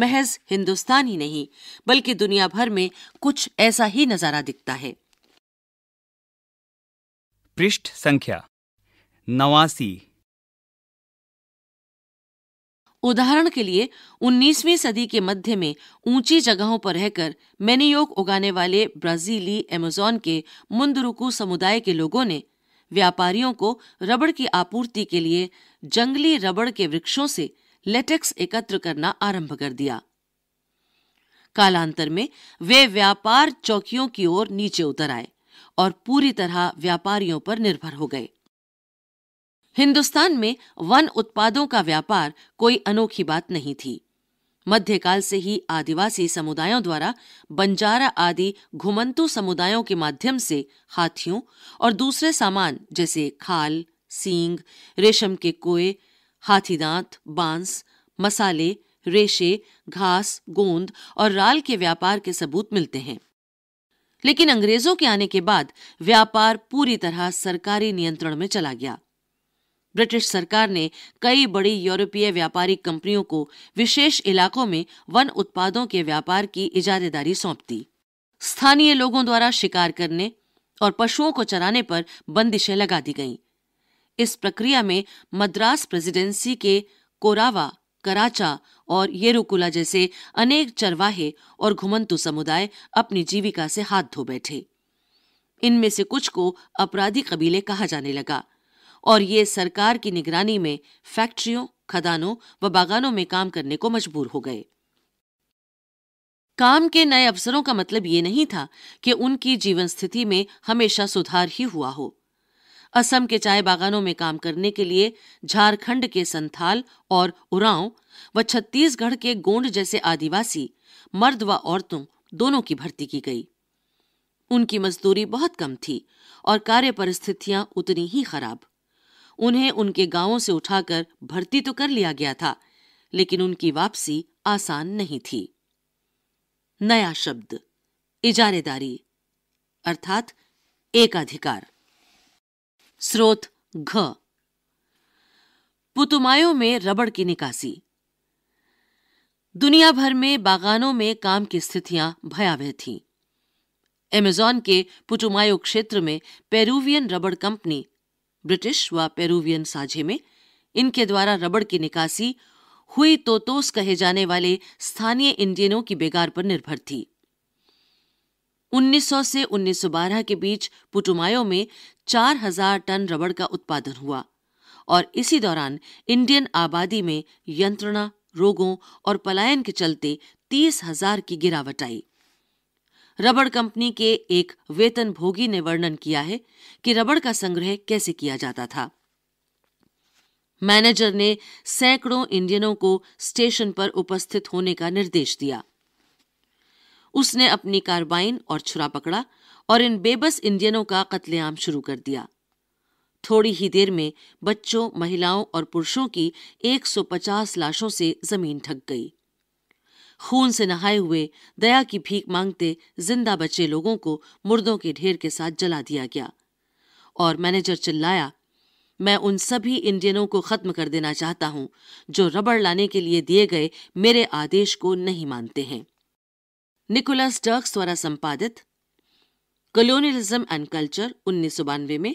महज हिंदुस्तान ही नहीं बल्कि दुनिया भर में कुछ ऐसा ही नजारा दिखता है पृष्ठ संख्या नवासी उदाहरण के लिए 19वीं सदी के मध्य में ऊंची जगहों पर रहकर मेनियोग उगाने वाले ब्राजीली एमेजॉन के मुंदरुकू समुदाय के लोगों ने व्यापारियों को रबड़ की आपूर्ति के लिए जंगली रबड़ के वृक्षों से लेटेक्स एकत्र करना आरंभ कर दिया कालांतर में वे व्यापार चौकियों की ओर नीचे उतर आए और पूरी तरह व्यापारियों पर निर्भर हो गए हिंदुस्तान में वन उत्पादों का व्यापार कोई अनोखी बात नहीं थी मध्यकाल से ही आदिवासी समुदायों द्वारा बंजारा आदि घुमंतु समुदायों के माध्यम से हाथियों और दूसरे सामान जैसे खाल सींग रेशम के कोए हाथी दांत बांस मसाले रेशे घास गोंद और राल के व्यापार के सबूत मिलते हैं लेकिन अंग्रेजों के आने के बाद व्यापार पूरी तरह सरकारी नियंत्रण में चला गया ब्रिटिश सरकार ने कई बड़ी यूरोपीय व्यापारिक कंपनियों को विशेष इलाकों में वन उत्पादों के व्यापार की इजादेदारी सौंप दी स्थानीय लोगों द्वारा शिकार करने और पशुओं को चराने पर बंदिशें लगा दी गईं इस प्रक्रिया में मद्रास प्रेसिडेंसी के कोरावा कराचा और येरुकुला जैसे अनेक चरवाहे और घुमंतु समुदाय अपनी जीविका से हाथ धो बैठे इनमें से कुछ को अपराधी कबीले कहा जाने लगा और ये सरकार की निगरानी में फैक्ट्रियों खदानों व बागानों में काम करने को मजबूर हो गए काम के नए अवसरों का मतलब ये नहीं था कि उनकी जीवन स्थिति में हमेशा सुधार ही हुआ हो असम के चाय बागानों में काम करने के लिए झारखंड के संथाल और उरांव व छत्तीसगढ़ के गोंड जैसे आदिवासी मर्द व औरतों दोनों की भर्ती की गई उनकी मजदूरी बहुत कम थी और कार्य परिस्थितियां उतनी ही खराब उन्हें उनके गांवों से उठाकर भर्ती तो कर लिया गया था लेकिन उनकी वापसी आसान नहीं थी नया शब्द इजारेदारी अर्थात एकाधिकार स्रोत घ पुतुमायों में रबड़ की निकासी दुनिया भर में बागानों में काम की स्थितियां भयावह थीं। एमेजॉन के पुटुमायो क्षेत्र में पेरूवियन रबड़ कंपनी ब्रिटिश व पेरूवियन साझे में इनके द्वारा रबड़ की निकासी हुई तोतोस कहे जाने वाले स्थानीय इंडियनों की बेगार पर निर्भर थी 1900 से 1912 के बीच पुटुमायो में 4000 टन रबड़ का उत्पादन हुआ और इसी दौरान इंडियन आबादी में यंत्रणा रोगों और पलायन के चलते तीस हजार की गिरावट आई रबड़ कंपनी के एक वेतन भोगी ने वर्णन किया है कि रबड़ का संग्रह कैसे किया जाता था मैनेजर ने सैकड़ों इंडियनों को स्टेशन पर उपस्थित होने का निर्देश दिया उसने अपनी कार्बाइन और छुरा पकड़ा और इन बेबस इंडियनों का कत्लेआम शुरू कर दिया थोड़ी ही देर में बच्चों महिलाओं और पुरुषों की 150 लाशों से जमीन ठक गई खून से नहाए हुए दया की भीख मांगते जिंदा बचे लोगों को मुर्दों के ढेर के साथ जला दिया गया और मैनेजर चिल्लाया मैं उन सभी इंडियनों को खत्म कर देना चाहता हूं जो रबड़ लाने के लिए दिए गए मेरे आदेश को नहीं मानते हैं निकोलस डर्क्स द्वारा संपादित कॉलोनियलिज्म एंड कल्चर उन्नीस में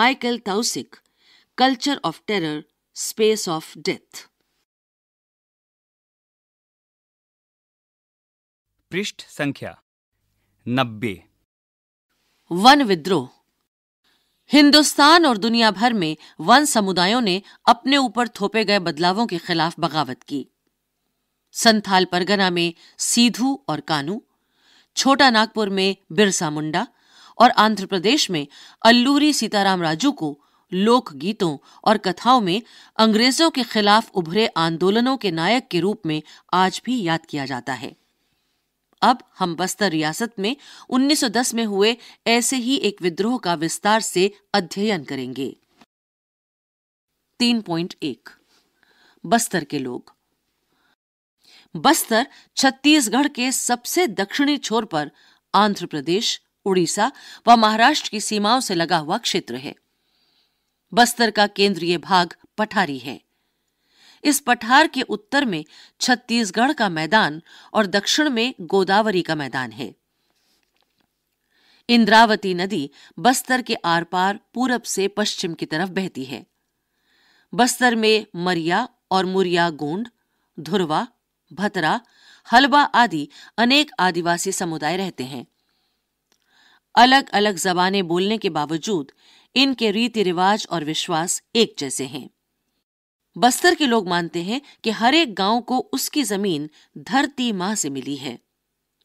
Michael Taussig culture of terror space of death पृष्ठ संख्या नब्बे वन विद्रोह हिंदुस्तान और दुनिया भर में वन समुदायों ने अपने ऊपर थोपे गए बदलावों के खिलाफ बगावत की संथाल परगना में सीधू और कानू छोटा नागपुर में बिरसा मुंडा और आंध्र प्रदेश में अल्लूरी सीताराम राजू को लोक गीतों और कथाओं में अंग्रेजों के खिलाफ उभरे आंदोलनों के नायक के रूप में आज भी याद किया जाता है अब हम बस्तर रियासत में 1910 में हुए ऐसे ही एक विद्रोह का विस्तार से अध्ययन करेंगे 3.1 बस्तर के लोग बस्तर छत्तीसगढ़ के सबसे दक्षिणी छोर पर आंध्र प्रदेश उड़ीसा व महाराष्ट्र की सीमाओं से लगा हुआ क्षेत्र है बस्तर का केंद्रीय भाग पठारी है इस पठार के उत्तर में छत्तीसगढ़ का मैदान और दक्षिण में गोदावरी का मैदान है इंद्रावती नदी बस्तर के आर पार पूरब से पश्चिम की तरफ बहती है बस्तर में मरिया और मुरिया गोंड धुरवा भतरा हलवा आदि अनेक आदिवासी समुदाय रहते हैं अलग अलग जबाने बोलने के बावजूद इनके रीति रिवाज और विश्वास एक जैसे हैं बस्तर के लोग मानते हैं कि हर एक गांव को उसकी जमीन धरती माँ से मिली है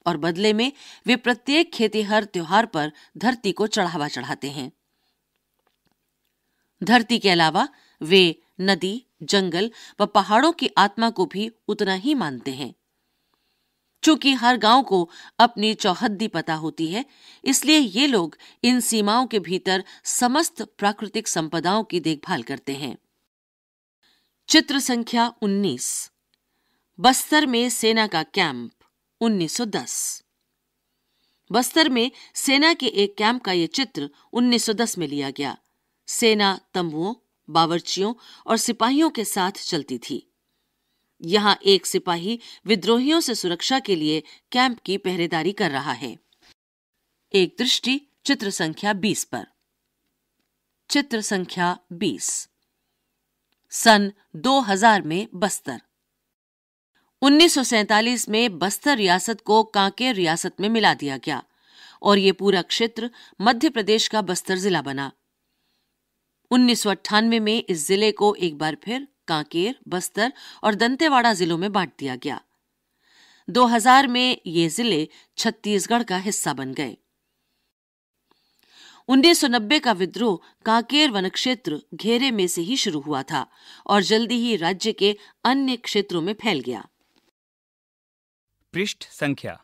और बदले में वे प्रत्येक खेती हर त्योहार पर धरती को चढ़ावा चढ़ाते हैं धरती के अलावा वे नदी जंगल व पहाड़ों की आत्मा को भी उतना ही मानते हैं चूंकि हर गांव को अपनी चौहद्दी पता होती है इसलिए ये लोग इन सीमाओं के भीतर समस्त प्राकृतिक संपदाओं की देखभाल करते हैं चित्र संख्या 19 बस्तर में सेना का कैंप 1910 बस्तर में सेना के एक कैंप का यह चित्र 1910 में लिया गया सेना तंबुओं बावर्चियों और सिपाहियों के साथ चलती थी यहां एक सिपाही विद्रोहियों से सुरक्षा के लिए कैंप की पहरेदारी कर रहा है एक दृष्टि चित्र संख्या 20 पर चित्र संख्या 20 सन 2000 में बस्तर उन्नीस में बस्तर रियासत को कांकेर रियासत में मिला दिया गया और ये पूरा क्षेत्र मध्य प्रदेश का बस्तर जिला बना उन्नीस में इस जिले को एक बार फिर कांकेर बस्तर और दंतेवाड़ा जिलों में बांट दिया गया 2000 में ये जिले छत्तीसगढ़ का हिस्सा बन गए नब्बे का विद्रोह कांकेर वन क्षेत्र घेरे में से ही शुरू हुआ था और जल्दी ही राज्य के अन्य क्षेत्रों में फैल गया पृष्ठ संख्या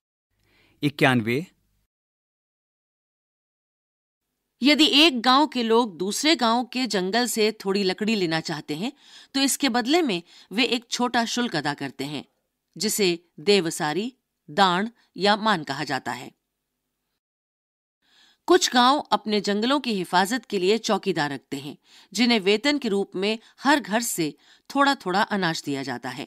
इक्यानवे यदि एक गांव के लोग दूसरे गांव के जंगल से थोड़ी लकड़ी लेना चाहते हैं तो इसके बदले में वे एक छोटा शुल्क अदा करते हैं जिसे देवसारी दान या मान कहा जाता है कुछ गांव अपने जंगलों की हिफाजत के लिए चौकीदार रखते हैं जिन्हें वेतन के रूप में हर घर से थोड़ा थोड़ा अनाज दिया जाता है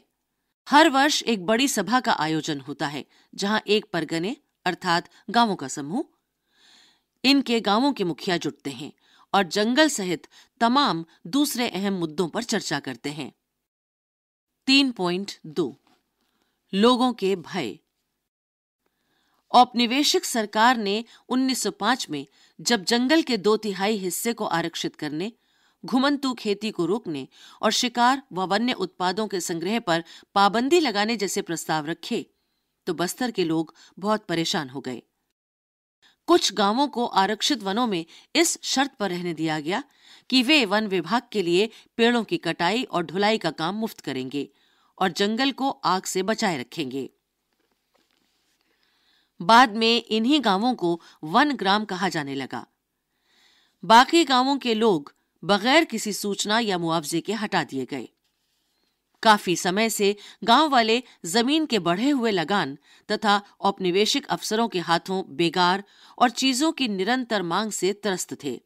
हर वर्ष एक बड़ी सभा का आयोजन होता है जहां एक परगने अर्थात गांवों का समूह इनके गांवों के मुखिया जुटते हैं और जंगल सहित तमाम दूसरे अहम मुद्दों पर चर्चा करते हैं तीन पॉइंट दो लोगों के भय औपनिवेशिक सरकार ने 1905 में जब जंगल के दो तिहाई हिस्से को आरक्षित करने घुमंतू खेती को रोकने और शिकार व वन्य उत्पादों के संग्रह पर पाबंदी लगाने जैसे प्रस्ताव रखे तो बस्तर के लोग बहुत परेशान हो गए कुछ गांवों को आरक्षित वनों में इस शर्त पर रहने दिया गया कि वे वन विभाग के लिए पेड़ों की कटाई और ढुलाई का काम मुफ्त करेंगे और जंगल को आग से बचाए रखेंगे बाद में इन्हीं गांवों को वन ग्राम कहा जाने लगा बाकी गांवों के लोग बगैर किसी सूचना या मुआवजे के हटा दिए गए काफी समय से गांव वाले जमीन के बढ़े हुए लगान तथा औपनिवेशिक अफसरों के हाथों बेगार और चीजों की निरंतर मांग से त्रस्त थे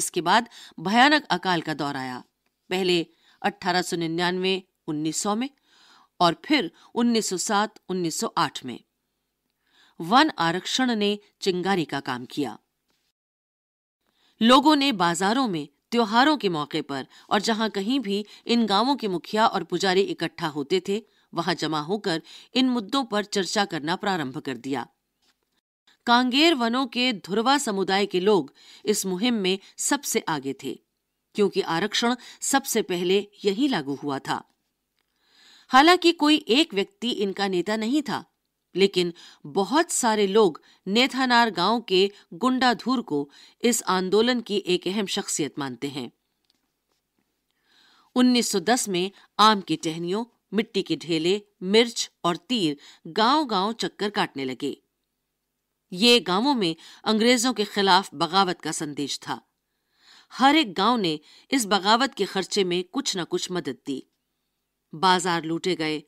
इसके बाद भयानक अकाल का दौर आया पहले 1899 1900 में और फिर 1907 1908 में वन आरक्षण ने चिंगारी का काम किया लोगों ने बाजारों में त्योहारों के मौके पर और जहां कहीं भी इन गांवों के मुखिया और पुजारी इकट्ठा होते थे वहां जमा होकर इन मुद्दों पर चर्चा करना प्रारंभ कर दिया कांगेर वनों के धुरवा समुदाय के लोग इस मुहिम में सबसे आगे थे क्योंकि आरक्षण सबसे पहले यही लागू हुआ था हालांकि कोई एक व्यक्ति इनका नेता नहीं था लेकिन बहुत सारे लोग नेथानार गांव के गुंडाधूर को इस आंदोलन की एक अहम शख्सियत मानते हैं 1910 में आम की टहनियों मिट्टी के ढेले मिर्च और तीर गांव-गांव चक्कर काटने लगे ये गांवों में अंग्रेजों के खिलाफ बगावत का संदेश था हर एक गांव ने इस बगावत के खर्चे में कुछ न कुछ मदद दी बाजार लूटे गए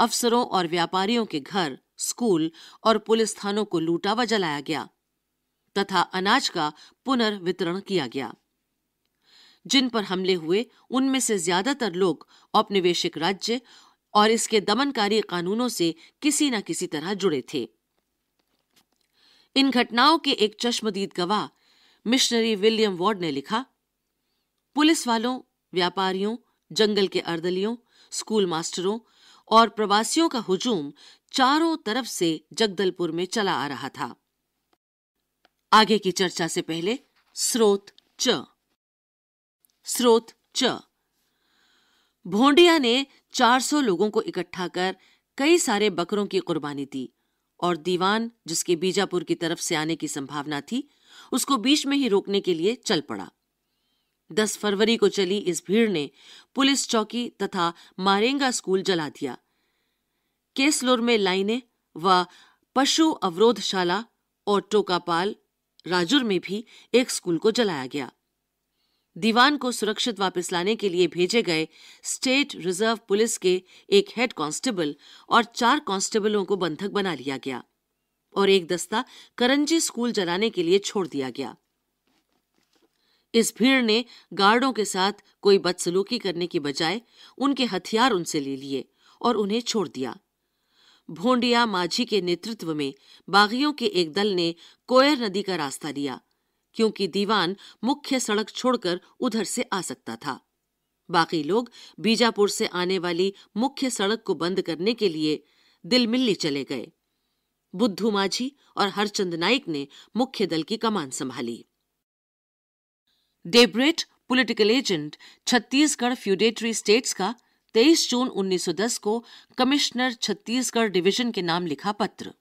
अफसरों और व्यापारियों के घर स्कूल और पुलिस थानों को लूटा व जलाया गया तथा अनाज का पुनर्वितरण किया गया जिन पर हमले हुए उनमें से ज्यादातर लोग औपनिवेशिक राज्य और इसके दमनकारी कानूनों से किसी न किसी तरह जुड़े थे इन घटनाओं के एक चश्मदीद गवाह मिशनरी विलियम वार्ड ने लिखा पुलिस वालों व्यापारियों जंगल के अर्दलियों स्कूल मास्टरों और प्रवासियों का हुजूम चारों तरफ से जगदलपुर में चला आ रहा था आगे की चर्चा से पहले स्रोत च स्रोत च भोंडिया ने 400 लोगों को इकट्ठा कर कई सारे बकरों की कुर्बानी दी और दीवान जिसके बीजापुर की तरफ से आने की संभावना थी उसको बीच में ही रोकने के लिए चल पड़ा दस फरवरी को चली इस भीड़ ने पुलिस चौकी तथा मारेंगा स्कूल जला दिया केसलोर में लाइने व पशु अवरोधशाला और टोकापाल राजुर में भी एक स्कूल को जलाया गया दीवान को सुरक्षित वापस लाने के लिए भेजे गए स्टेट रिजर्व पुलिस के एक हेड कांस्टेबल और चार कांस्टेबलों को बंधक बना लिया गया और एक दस्ता करंजी स्कूल जलाने के लिए छोड़ दिया गया इस भीड़ ने गार्डों के साथ कोई बदसलूकी करने की बजाय उनके हथियार उनसे ले लिए और उन्हें छोड़ दिया भोंडिया माझी के नेतृत्व में बागियों के एक दल ने कोयर नदी का रास्ता लिया क्योंकि दीवान मुख्य सड़क छोड़कर उधर से आ सकता था बाकी लोग बीजापुर से आने वाली मुख्य सड़क को बंद करने के लिए दिल चले गए बुद्धू माझी और हरचंद नाइक ने मुख्य दल की कमान संभाली Debrett political agent Chhattisgarh feudatory states का 23 जून 1910 को कमिश्नर छत्तीसगढ़ डिवीजन के नाम लिखा पत्र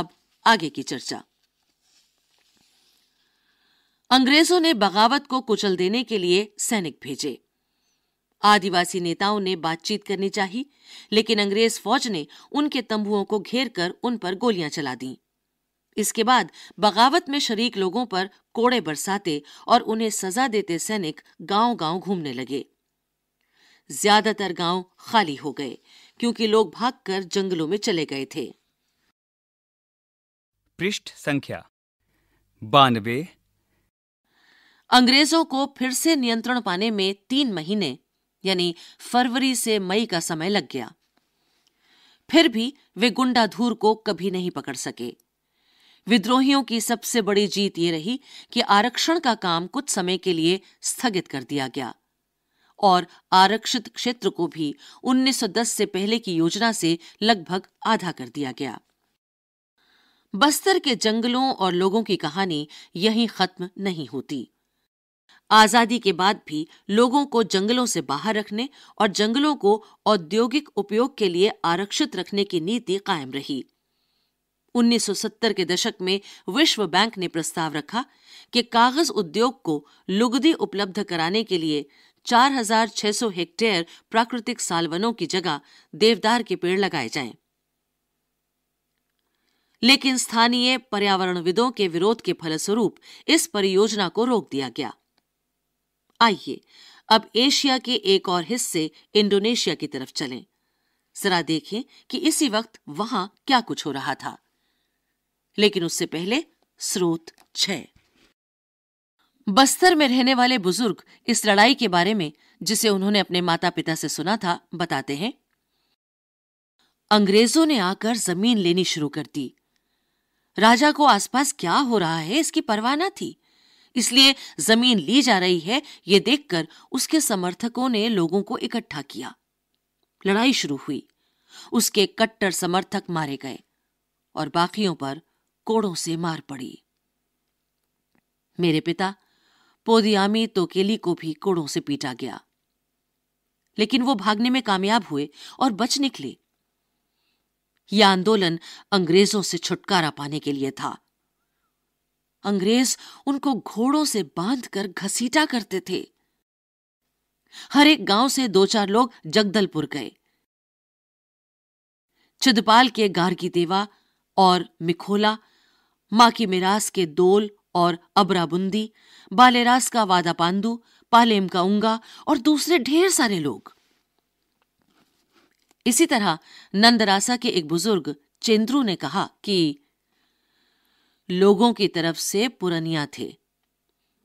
अब आगे की चर्चा अंग्रेजों ने बगावत को कुचल देने के लिए सैनिक भेजे आदिवासी नेताओं ने बातचीत करनी चाहिए लेकिन अंग्रेज फौज ने उनके तंबुओं को घेर कर उन पर गोलियां चला दीं इसके बाद बगावत में शरीक लोगों पर कोड़े बरसाते और उन्हें सजा देते सैनिक गांव-गांव घूमने लगे ज्यादातर गांव खाली हो गए क्योंकि लोग भागकर जंगलों में चले गए थे पृष्ठ संख्या बानवे अंग्रेजों को फिर से नियंत्रण पाने में तीन महीने यानी फरवरी से मई का समय लग गया फिर भी वे गुंडाधूर को कभी नहीं पकड़ सके विद्रोहियों की सबसे बड़ी जीत ये रही कि आरक्षण का काम कुछ समय के लिए स्थगित कर दिया गया और आरक्षित क्षेत्र को भी 1910 से पहले की योजना से लगभग आधा कर दिया गया बस्तर के जंगलों और लोगों की कहानी यही खत्म नहीं होती आजादी के बाद भी लोगों को जंगलों से बाहर रखने और जंगलों को औद्योगिक उपयोग के लिए आरक्षित रखने की नीति कायम रही 1970 के दशक में विश्व बैंक ने प्रस्ताव रखा कि कागज उद्योग को लुगदी उपलब्ध कराने के लिए 4,600 हेक्टेयर प्राकृतिक सालवनों की जगह देवदार के पेड़ लगाए जाएं। लेकिन स्थानीय पर्यावरणविदों के विरोध के फलस्वरूप इस परियोजना को रोक दिया गया आइए अब एशिया के एक और हिस्से इंडोनेशिया की तरफ चलें। जरा देखें कि इसी वक्त वहां क्या कुछ हो रहा था लेकिन उससे पहले स्रोत छह बस्तर में रहने वाले बुजुर्ग इस लड़ाई के बारे में जिसे उन्होंने अपने माता पिता से सुना था बताते हैं अंग्रेजों ने आकर जमीन लेनी शुरू कर दी राजा को आसपास क्या हो रहा है इसकी परवाह न थी इसलिए जमीन ली जा रही है ये देखकर उसके समर्थकों ने लोगों को इकट्ठा किया लड़ाई शुरू हुई उसके कट्टर समर्थक मारे गए और बाकियों पर कोड़ों से मार पड़ी मेरे पिता पोदियामी तोकेली को भी कोड़ों से पीटा गया लेकिन वो भागने में कामयाब हुए और बच निकले यह आंदोलन अंग्रेजों से छुटकारा पाने के लिए था अंग्रेज उनको घोड़ों से बांधकर घसीटा करते थे हर एक गांव से दो चार लोग जगदलपुर गए चुदपाल के गार्गी देवा और मिखोला माँ की मिरास के दोल और अबराबुंदी बालेरास का वादा पांडु पालेम का उंगा और दूसरे ढेर सारे लोग इसी तरह नंदरासा के एक बुजुर्ग चेंद्रू ने कहा कि लोगों की तरफ से पुरनिया थे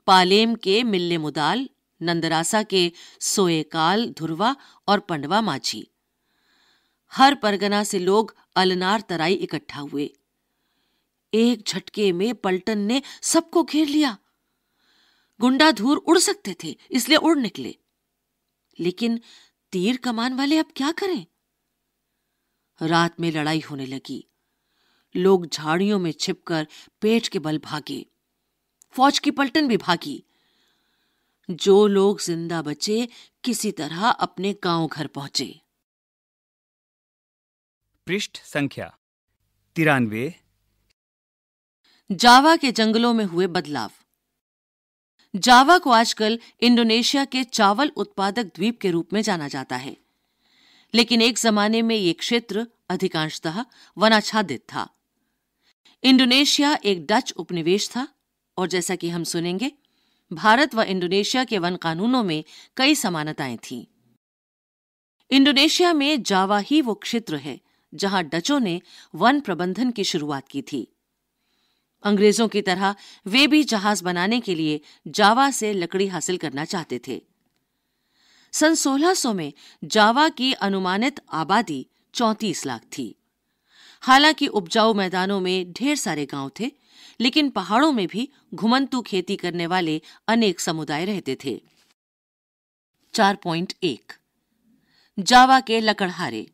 पालेम के मिल्ले मुदाल नंदरासा के सोएकाल धुरवा और पंडवा माझी हर परगना से लोग अलनार तराई इकट्ठा हुए एक झटके में पलटन ने सबको घेर लिया गुंडा धूर उड़ सकते थे इसलिए उड़ निकले लेकिन तीर कमान वाले अब क्या करें रात में लड़ाई होने लगी लोग झाड़ियों में छिपकर पेट के बल भागे फौज की पलटन भी भागी जो लोग जिंदा बचे किसी तरह अपने गांव घर पहुंचे पृष्ठ संख्या तिरानवे जावा के जंगलों में हुए बदलाव जावा को आजकल इंडोनेशिया के चावल उत्पादक द्वीप के रूप में जाना जाता है लेकिन एक जमाने में यह क्षेत्र अधिकांशतः वनाच्छादित था इंडोनेशिया एक डच उपनिवेश था और जैसा कि हम सुनेंगे भारत व इंडोनेशिया के वन कानूनों में कई समानताएं थीं इंडोनेशिया में जावा ही वो क्षेत्र है जहां डचों ने वन प्रबंधन की शुरुआत की थी अंग्रेजों की तरह वे भी जहाज बनाने के लिए जावा से लकड़ी हासिल करना चाहते थे सन 1600 में जावा की अनुमानित आबादी 34 लाख थी हालांकि उपजाऊ मैदानों में ढेर सारे गांव थे लेकिन पहाड़ों में भी घुमंतु खेती करने वाले अनेक समुदाय रहते थे चार पॉइंट एक जावा के लकड़हारे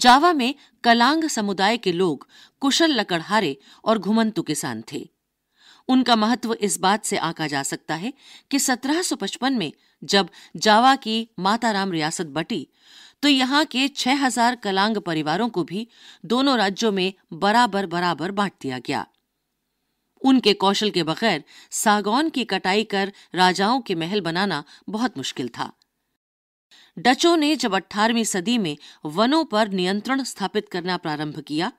जावा में कलांग समुदाय के लोग कुशल लकड़हारे और घुमंतु किसान थे उनका महत्व इस बात से आका जा सकता है कि 1755 में जब जावा की माताराम रियासत बटी तो यहाँ के 6000 कलांग परिवारों को भी दोनों राज्यों में बराबर बराबर बांट दिया गया उनके कौशल के बगैर सागौन की कटाई कर राजाओं के महल बनाना बहुत मुश्किल था डचों ने जब 18वीं सदी में वनों पर नियंत्रण स्थापित करना प्रारंभ किया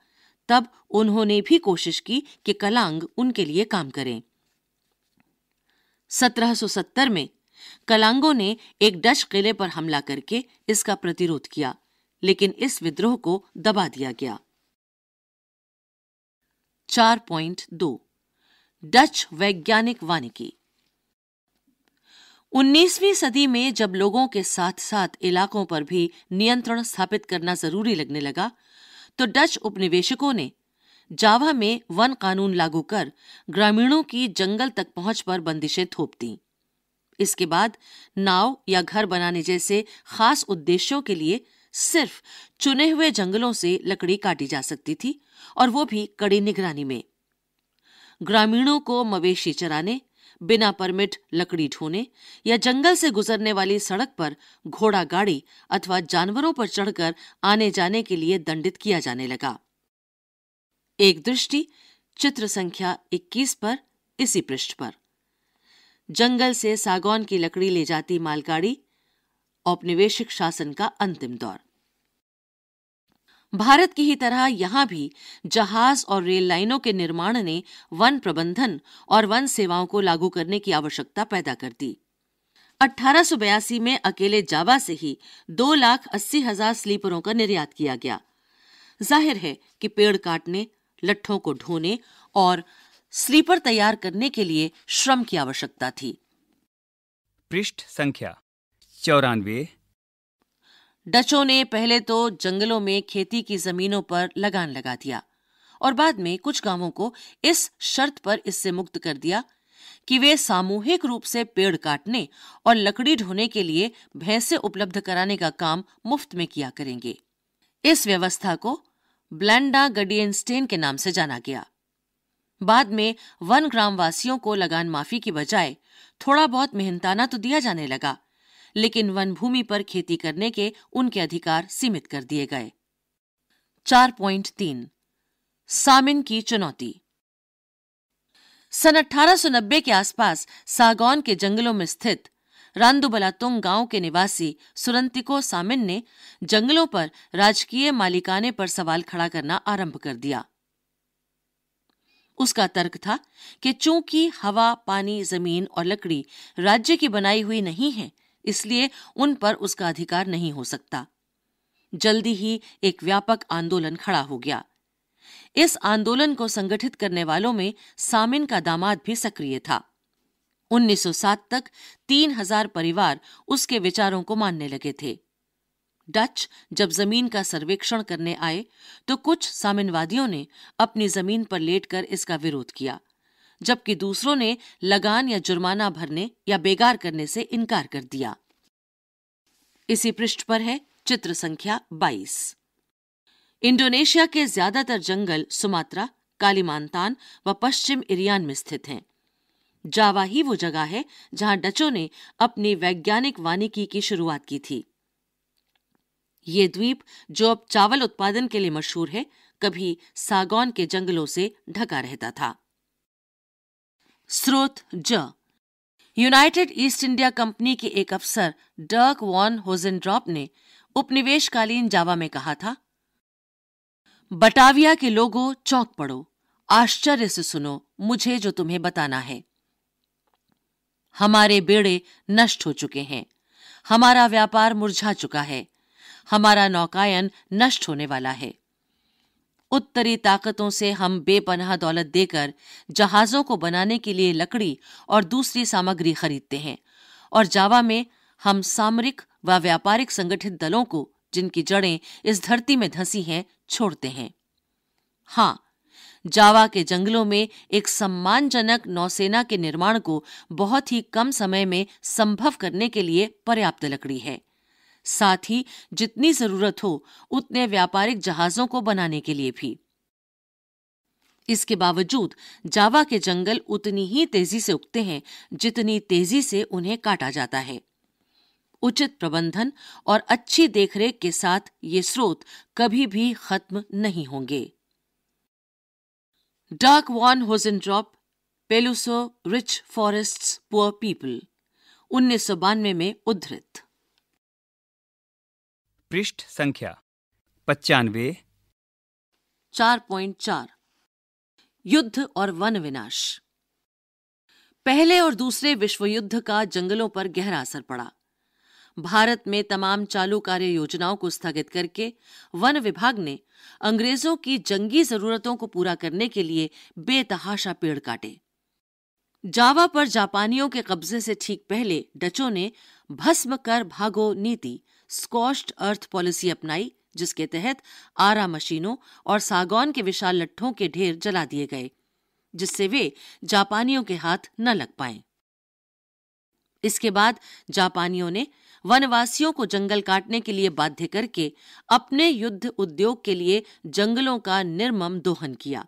तब उन्होंने भी कोशिश की कि कलांग उनके लिए काम करें 1770 में कलांगों ने एक डच किले पर हमला करके इसका प्रतिरोध किया लेकिन इस विद्रोह को दबा दिया गया 4.2 डच वैज्ञानिक वानिकी 19वीं सदी में जब लोगों के साथ साथ इलाकों पर भी नियंत्रण स्थापित करना जरूरी लगने लगा तो डच उपनिवेशकों ने जावा में वन कानून लागू कर ग्रामीणों की जंगल तक पहुंच पर बंदिशें थोप दी इसके बाद नाव या घर बनाने जैसे खास उद्देश्यों के लिए सिर्फ चुने हुए जंगलों से लकड़ी काटी जा सकती थी और वो भी कड़ी निगरानी में ग्रामीणों को मवेशी चराने बिना परमिट लकड़ी ढोने या जंगल से गुजरने वाली सड़क पर घोड़ा गाड़ी अथवा जानवरों पर चढ़कर आने जाने के लिए दंडित किया जाने लगा एक दृष्टि चित्र संख्या 21 पर इसी पृष्ठ पर जंगल से सागौन की लकड़ी ले जाती मालगाड़ी औपनिवेशिक शासन का अंतिम दौर भारत की ही तरह यहाँ भी जहाज और रेल लाइनों के निर्माण ने वन प्रबंधन और वन सेवाओं को लागू करने की आवश्यकता पैदा कर दी अठारह में अकेले जावा से ही दो लाख अस्सी हजार स्लीपरों का निर्यात किया गया जाहिर है कि पेड़ काटने लट्ठों को ढोने और स्लीपर तैयार करने के लिए श्रम की आवश्यकता थी पृष्ठ संख्या चौरानवे डचों ने पहले तो जंगलों में खेती की जमीनों पर लगान लगा दिया और बाद में कुछ गांवों को इस शर्त पर इससे मुक्त कर दिया कि वे सामूहिक रूप से पेड़ काटने और लकड़ी ढोने के लिए भैंसे उपलब्ध कराने का काम मुफ्त में किया करेंगे इस व्यवस्था को ब्लैंडा गडियनस्टेन के नाम से जाना गया बाद में वन ग्रामवासियों को लगान माफी की बजाय थोड़ा बहुत मेहनताना तो दिया जाने लगा लेकिन वन भूमि पर खेती करने के उनके अधिकार सीमित कर दिए गए चार पॉइंट तीन सामिन की चुनौती सन अठारह के आसपास सागौन के जंगलों में स्थित रानदुबलातुंग गांव के निवासी सुरंतिको सामिन ने जंगलों पर राजकीय मालिकाने पर सवाल खड़ा करना आरंभ कर दिया उसका तर्क था कि चूंकि हवा पानी जमीन और लकड़ी राज्य की बनाई हुई नहीं है इसलिए उन पर उसका अधिकार नहीं हो सकता जल्दी ही एक व्यापक आंदोलन खड़ा हो गया इस आंदोलन को संगठित करने वालों में सामिन का दामाद भी सक्रिय था 1907 तक 3000 परिवार उसके विचारों को मानने लगे थे डच जब जमीन का सर्वेक्षण करने आए तो कुछ सामिनवादियों ने अपनी जमीन पर लेटकर इसका विरोध किया जबकि दूसरों ने लगान या जुर्माना भरने या बेगार करने से इनकार कर दिया इसी पृष्ठ पर है चित्र संख्या 22। इंडोनेशिया के ज्यादातर जंगल सुमात्रा कालीमानतान व पश्चिम इरियान में स्थित हैं जावा ही वो जगह है जहां डचों ने अपनी वैज्ञानिक वानिकी की शुरुआत की थी ये द्वीप जो अब चावल उत्पादन के लिए मशहूर है कभी सागौन के जंगलों से ढका रहता था स्रोत ज यूनाइटेड ईस्ट इंडिया कंपनी के एक अफसर डर्क वॉन होजेनड्रॉप ने उपनिवेशकालीन जावा में कहा था बटाविया के लोगों चौक पड़ो आश्चर्य से सुनो मुझे जो तुम्हें बताना है हमारे बेड़े नष्ट हो चुके हैं हमारा व्यापार मुरझा चुका है हमारा नौकायन नष्ट होने वाला है उत्तरी ताकतों से हम बेपनाह दौलत देकर जहाज़ों को बनाने के लिए लकड़ी और दूसरी सामग्री खरीदते हैं और जावा में हम सामरिक व व्यापारिक संगठित दलों को जिनकी जड़ें इस धरती में धंसी हैं छोड़ते हैं हां जावा के जंगलों में एक सम्मानजनक नौसेना के निर्माण को बहुत ही कम समय में संभव करने के लिए पर्याप्त लकड़ी है साथ ही जितनी जरूरत हो उतने व्यापारिक जहाजों को बनाने के लिए भी इसके बावजूद जावा के जंगल उतनी ही तेजी से उगते हैं जितनी तेजी से उन्हें काटा जाता है उचित प्रबंधन और अच्छी देखरेख के साथ ये स्रोत कभी भी खत्म नहीं होंगे डार्क वॉन ड्रॉप Peluso rich forest poor people उन्नीस सौ बानवे में उद्धृत पृष्ठ संख्या पचानवे चार पॉइंट चार युद्ध और वन विनाश पहले और दूसरे विश्व युद्ध का जंगलों पर गहरा असर पड़ा भारत में तमाम चालू कार्य योजनाओं को स्थगित करके वन विभाग ने अंग्रेजों की जंगी जरूरतों को पूरा करने के लिए बेतहाशा पेड़ काटे जावा पर जापानियों के कब्जे से ठीक पहले डचों ने भस्म कर भागो नीति स्कॉस्ट अर्थ पॉलिसी अपनाई जिसके तहत आरा मशीनों और सागौन के विशाल लट्ठों के ढेर जला दिए गए जिससे वे जापानियों के हाथ न लग पाए इसके बाद जापानियों ने वनवासियों को जंगल काटने के लिए बाध्य करके अपने युद्ध उद्योग के लिए जंगलों का निर्मम दोहन किया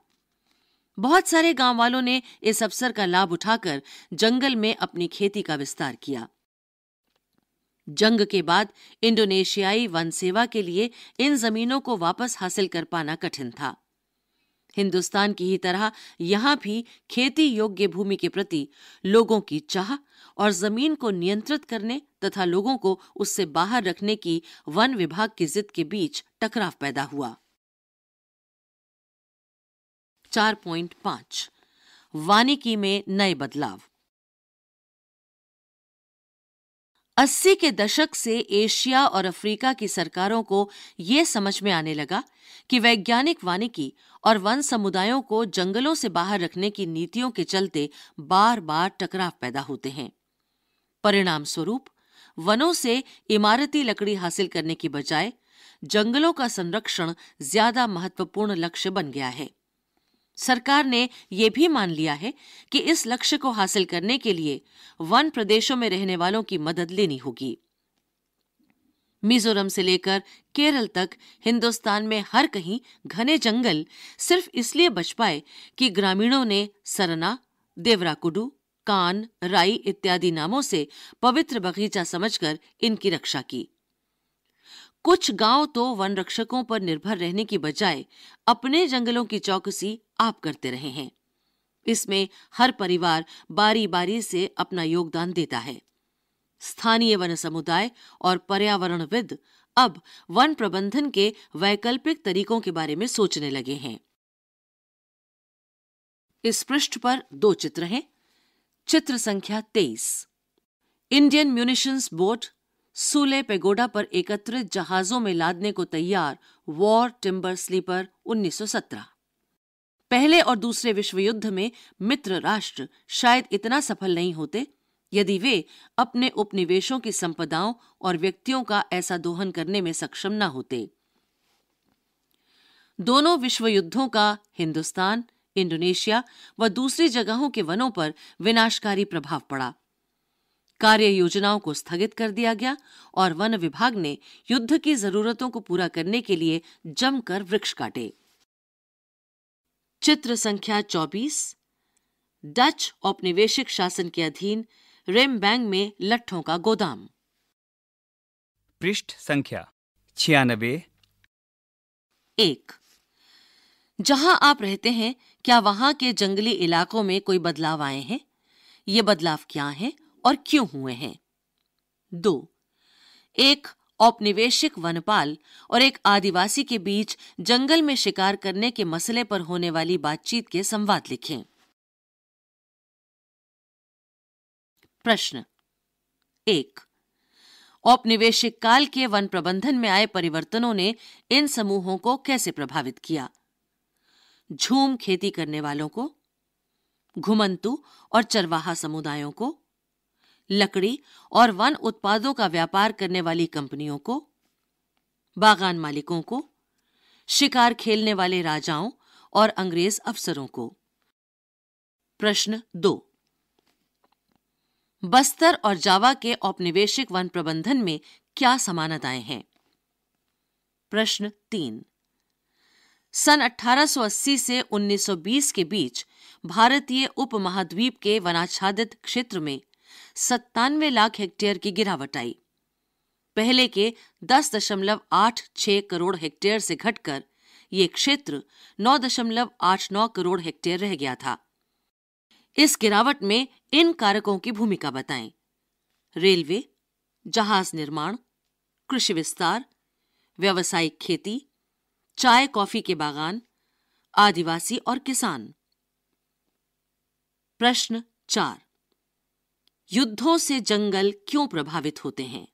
बहुत सारे गांव वालों ने इस अवसर का लाभ उठाकर जंगल में अपनी खेती का विस्तार किया जंग के बाद इंडोनेशियाई वन सेवा के लिए इन जमीनों को वापस हासिल कर पाना कठिन था हिंदुस्तान की ही तरह यहां भी खेती योग्य भूमि के प्रति लोगों की चाह और जमीन को नियंत्रित करने तथा लोगों को उससे बाहर रखने की वन विभाग की जिद के बीच टकराव पैदा हुआ चार पॉइंट पांच वानिकी में नए बदलाव अस्सी के दशक से एशिया और अफ्रीका की सरकारों को यह समझ में आने लगा कि वैज्ञानिक वानिकी और वन समुदायों को जंगलों से बाहर रखने की नीतियों के चलते बार बार टकराव पैदा होते हैं परिणाम स्वरूप वनों से इमारती लकड़ी हासिल करने की बजाय जंगलों का संरक्षण ज्यादा महत्वपूर्ण लक्ष्य बन गया है सरकार ने यह भी मान लिया है कि इस लक्ष्य को हासिल करने के लिए वन प्रदेशों में रहने वालों की मदद लेनी होगी मिजोरम से लेकर केरल तक हिंदुस्तान में हर कहीं घने जंगल सिर्फ इसलिए बच पाए कि ग्रामीणों ने सरना देवराकुडू कान राई इत्यादि नामों से पवित्र बगीचा समझकर इनकी रक्षा की कुछ गांव तो वन रक्षकों पर निर्भर रहने की बजाय अपने जंगलों की चौकसी आप करते रहे हैं इसमें हर परिवार बारी बारी से अपना योगदान देता है स्थानीय वन समुदाय और पर्यावरणविद अब वन प्रबंधन के वैकल्पिक तरीकों के बारे में सोचने लगे हैं इस पृष्ठ पर दो चित्र हैं चित्र संख्या तेईस Indian munitions board Sule pagoda पर एकत्रित जहाजों में लादने को तैयार वॉर टिम्बर स्लीपर 1917 पहले और दूसरे विश्व युद्ध में मित्र राष्ट्र शायद इतना सफल नहीं होते यदि वे अपने उपनिवेशों की संपदाओं और व्यक्तियों का ऐसा दोहन करने में सक्षम न होते दोनों विश्व युद्धों का हिंदुस्तान इंडोनेशिया व दूसरी जगहों के वनों पर विनाशकारी प्रभाव पड़ा कार्य योजनाओं को स्थगित कर दिया गया और वन विभाग ने युद्ध की जरूरतों को पूरा करने के लिए जमकर वृक्ष काटे चित्र संख्या 24 डच औपनिवेशिक शासन के अधीन रेमबैंग में लट्ठों का गोदाम पृष्ठ संख्या छियानबे एक जहां आप रहते हैं क्या वहां के जंगली इलाकों में कोई बदलाव आए हैं ये बदलाव क्या हैं और क्यों हुए हैं दो एक औपनिवेशिक वनपाल और एक आदिवासी के बीच जंगल में शिकार करने के मसले पर होने वाली बातचीत के संवाद लिखें प्रश्न एक औपनिवेशिक काल के वन प्रबंधन में आए परिवर्तनों ने इन समूहों को कैसे प्रभावित किया झूम खेती करने वालों को घुमंतु और चरवाहा समुदायों को लकड़ी और वन उत्पादों का व्यापार करने वाली कंपनियों को बागान मालिकों को शिकार खेलने वाले राजाओं और अंग्रेज अफसरों को प्रश्न दो बस्तर और जावा के औपनिवेशिक वन प्रबंधन में क्या समानताएं हैं प्रश्न तीन सन 1880 से 1920 के बीच भारतीय उपमहाद्वीप के वनाच्छादित क्षेत्र में सत्तानवे लाख हेक्टेयर की गिरावट आई पहले के दस दशमलव आठ छह करोड़ हेक्टेयर से घटकर ये क्षेत्र नौ दशमलव आठ नौ करोड़ हेक्टेयर रह गया था इस गिरावट में इन कारकों की भूमिका बताएं रेलवे जहाज निर्माण कृषि विस्तार व्यावसायिक खेती चाय कॉफी के बागान आदिवासी और किसान प्रश्न चार युद्धों से जंगल क्यों प्रभावित होते हैं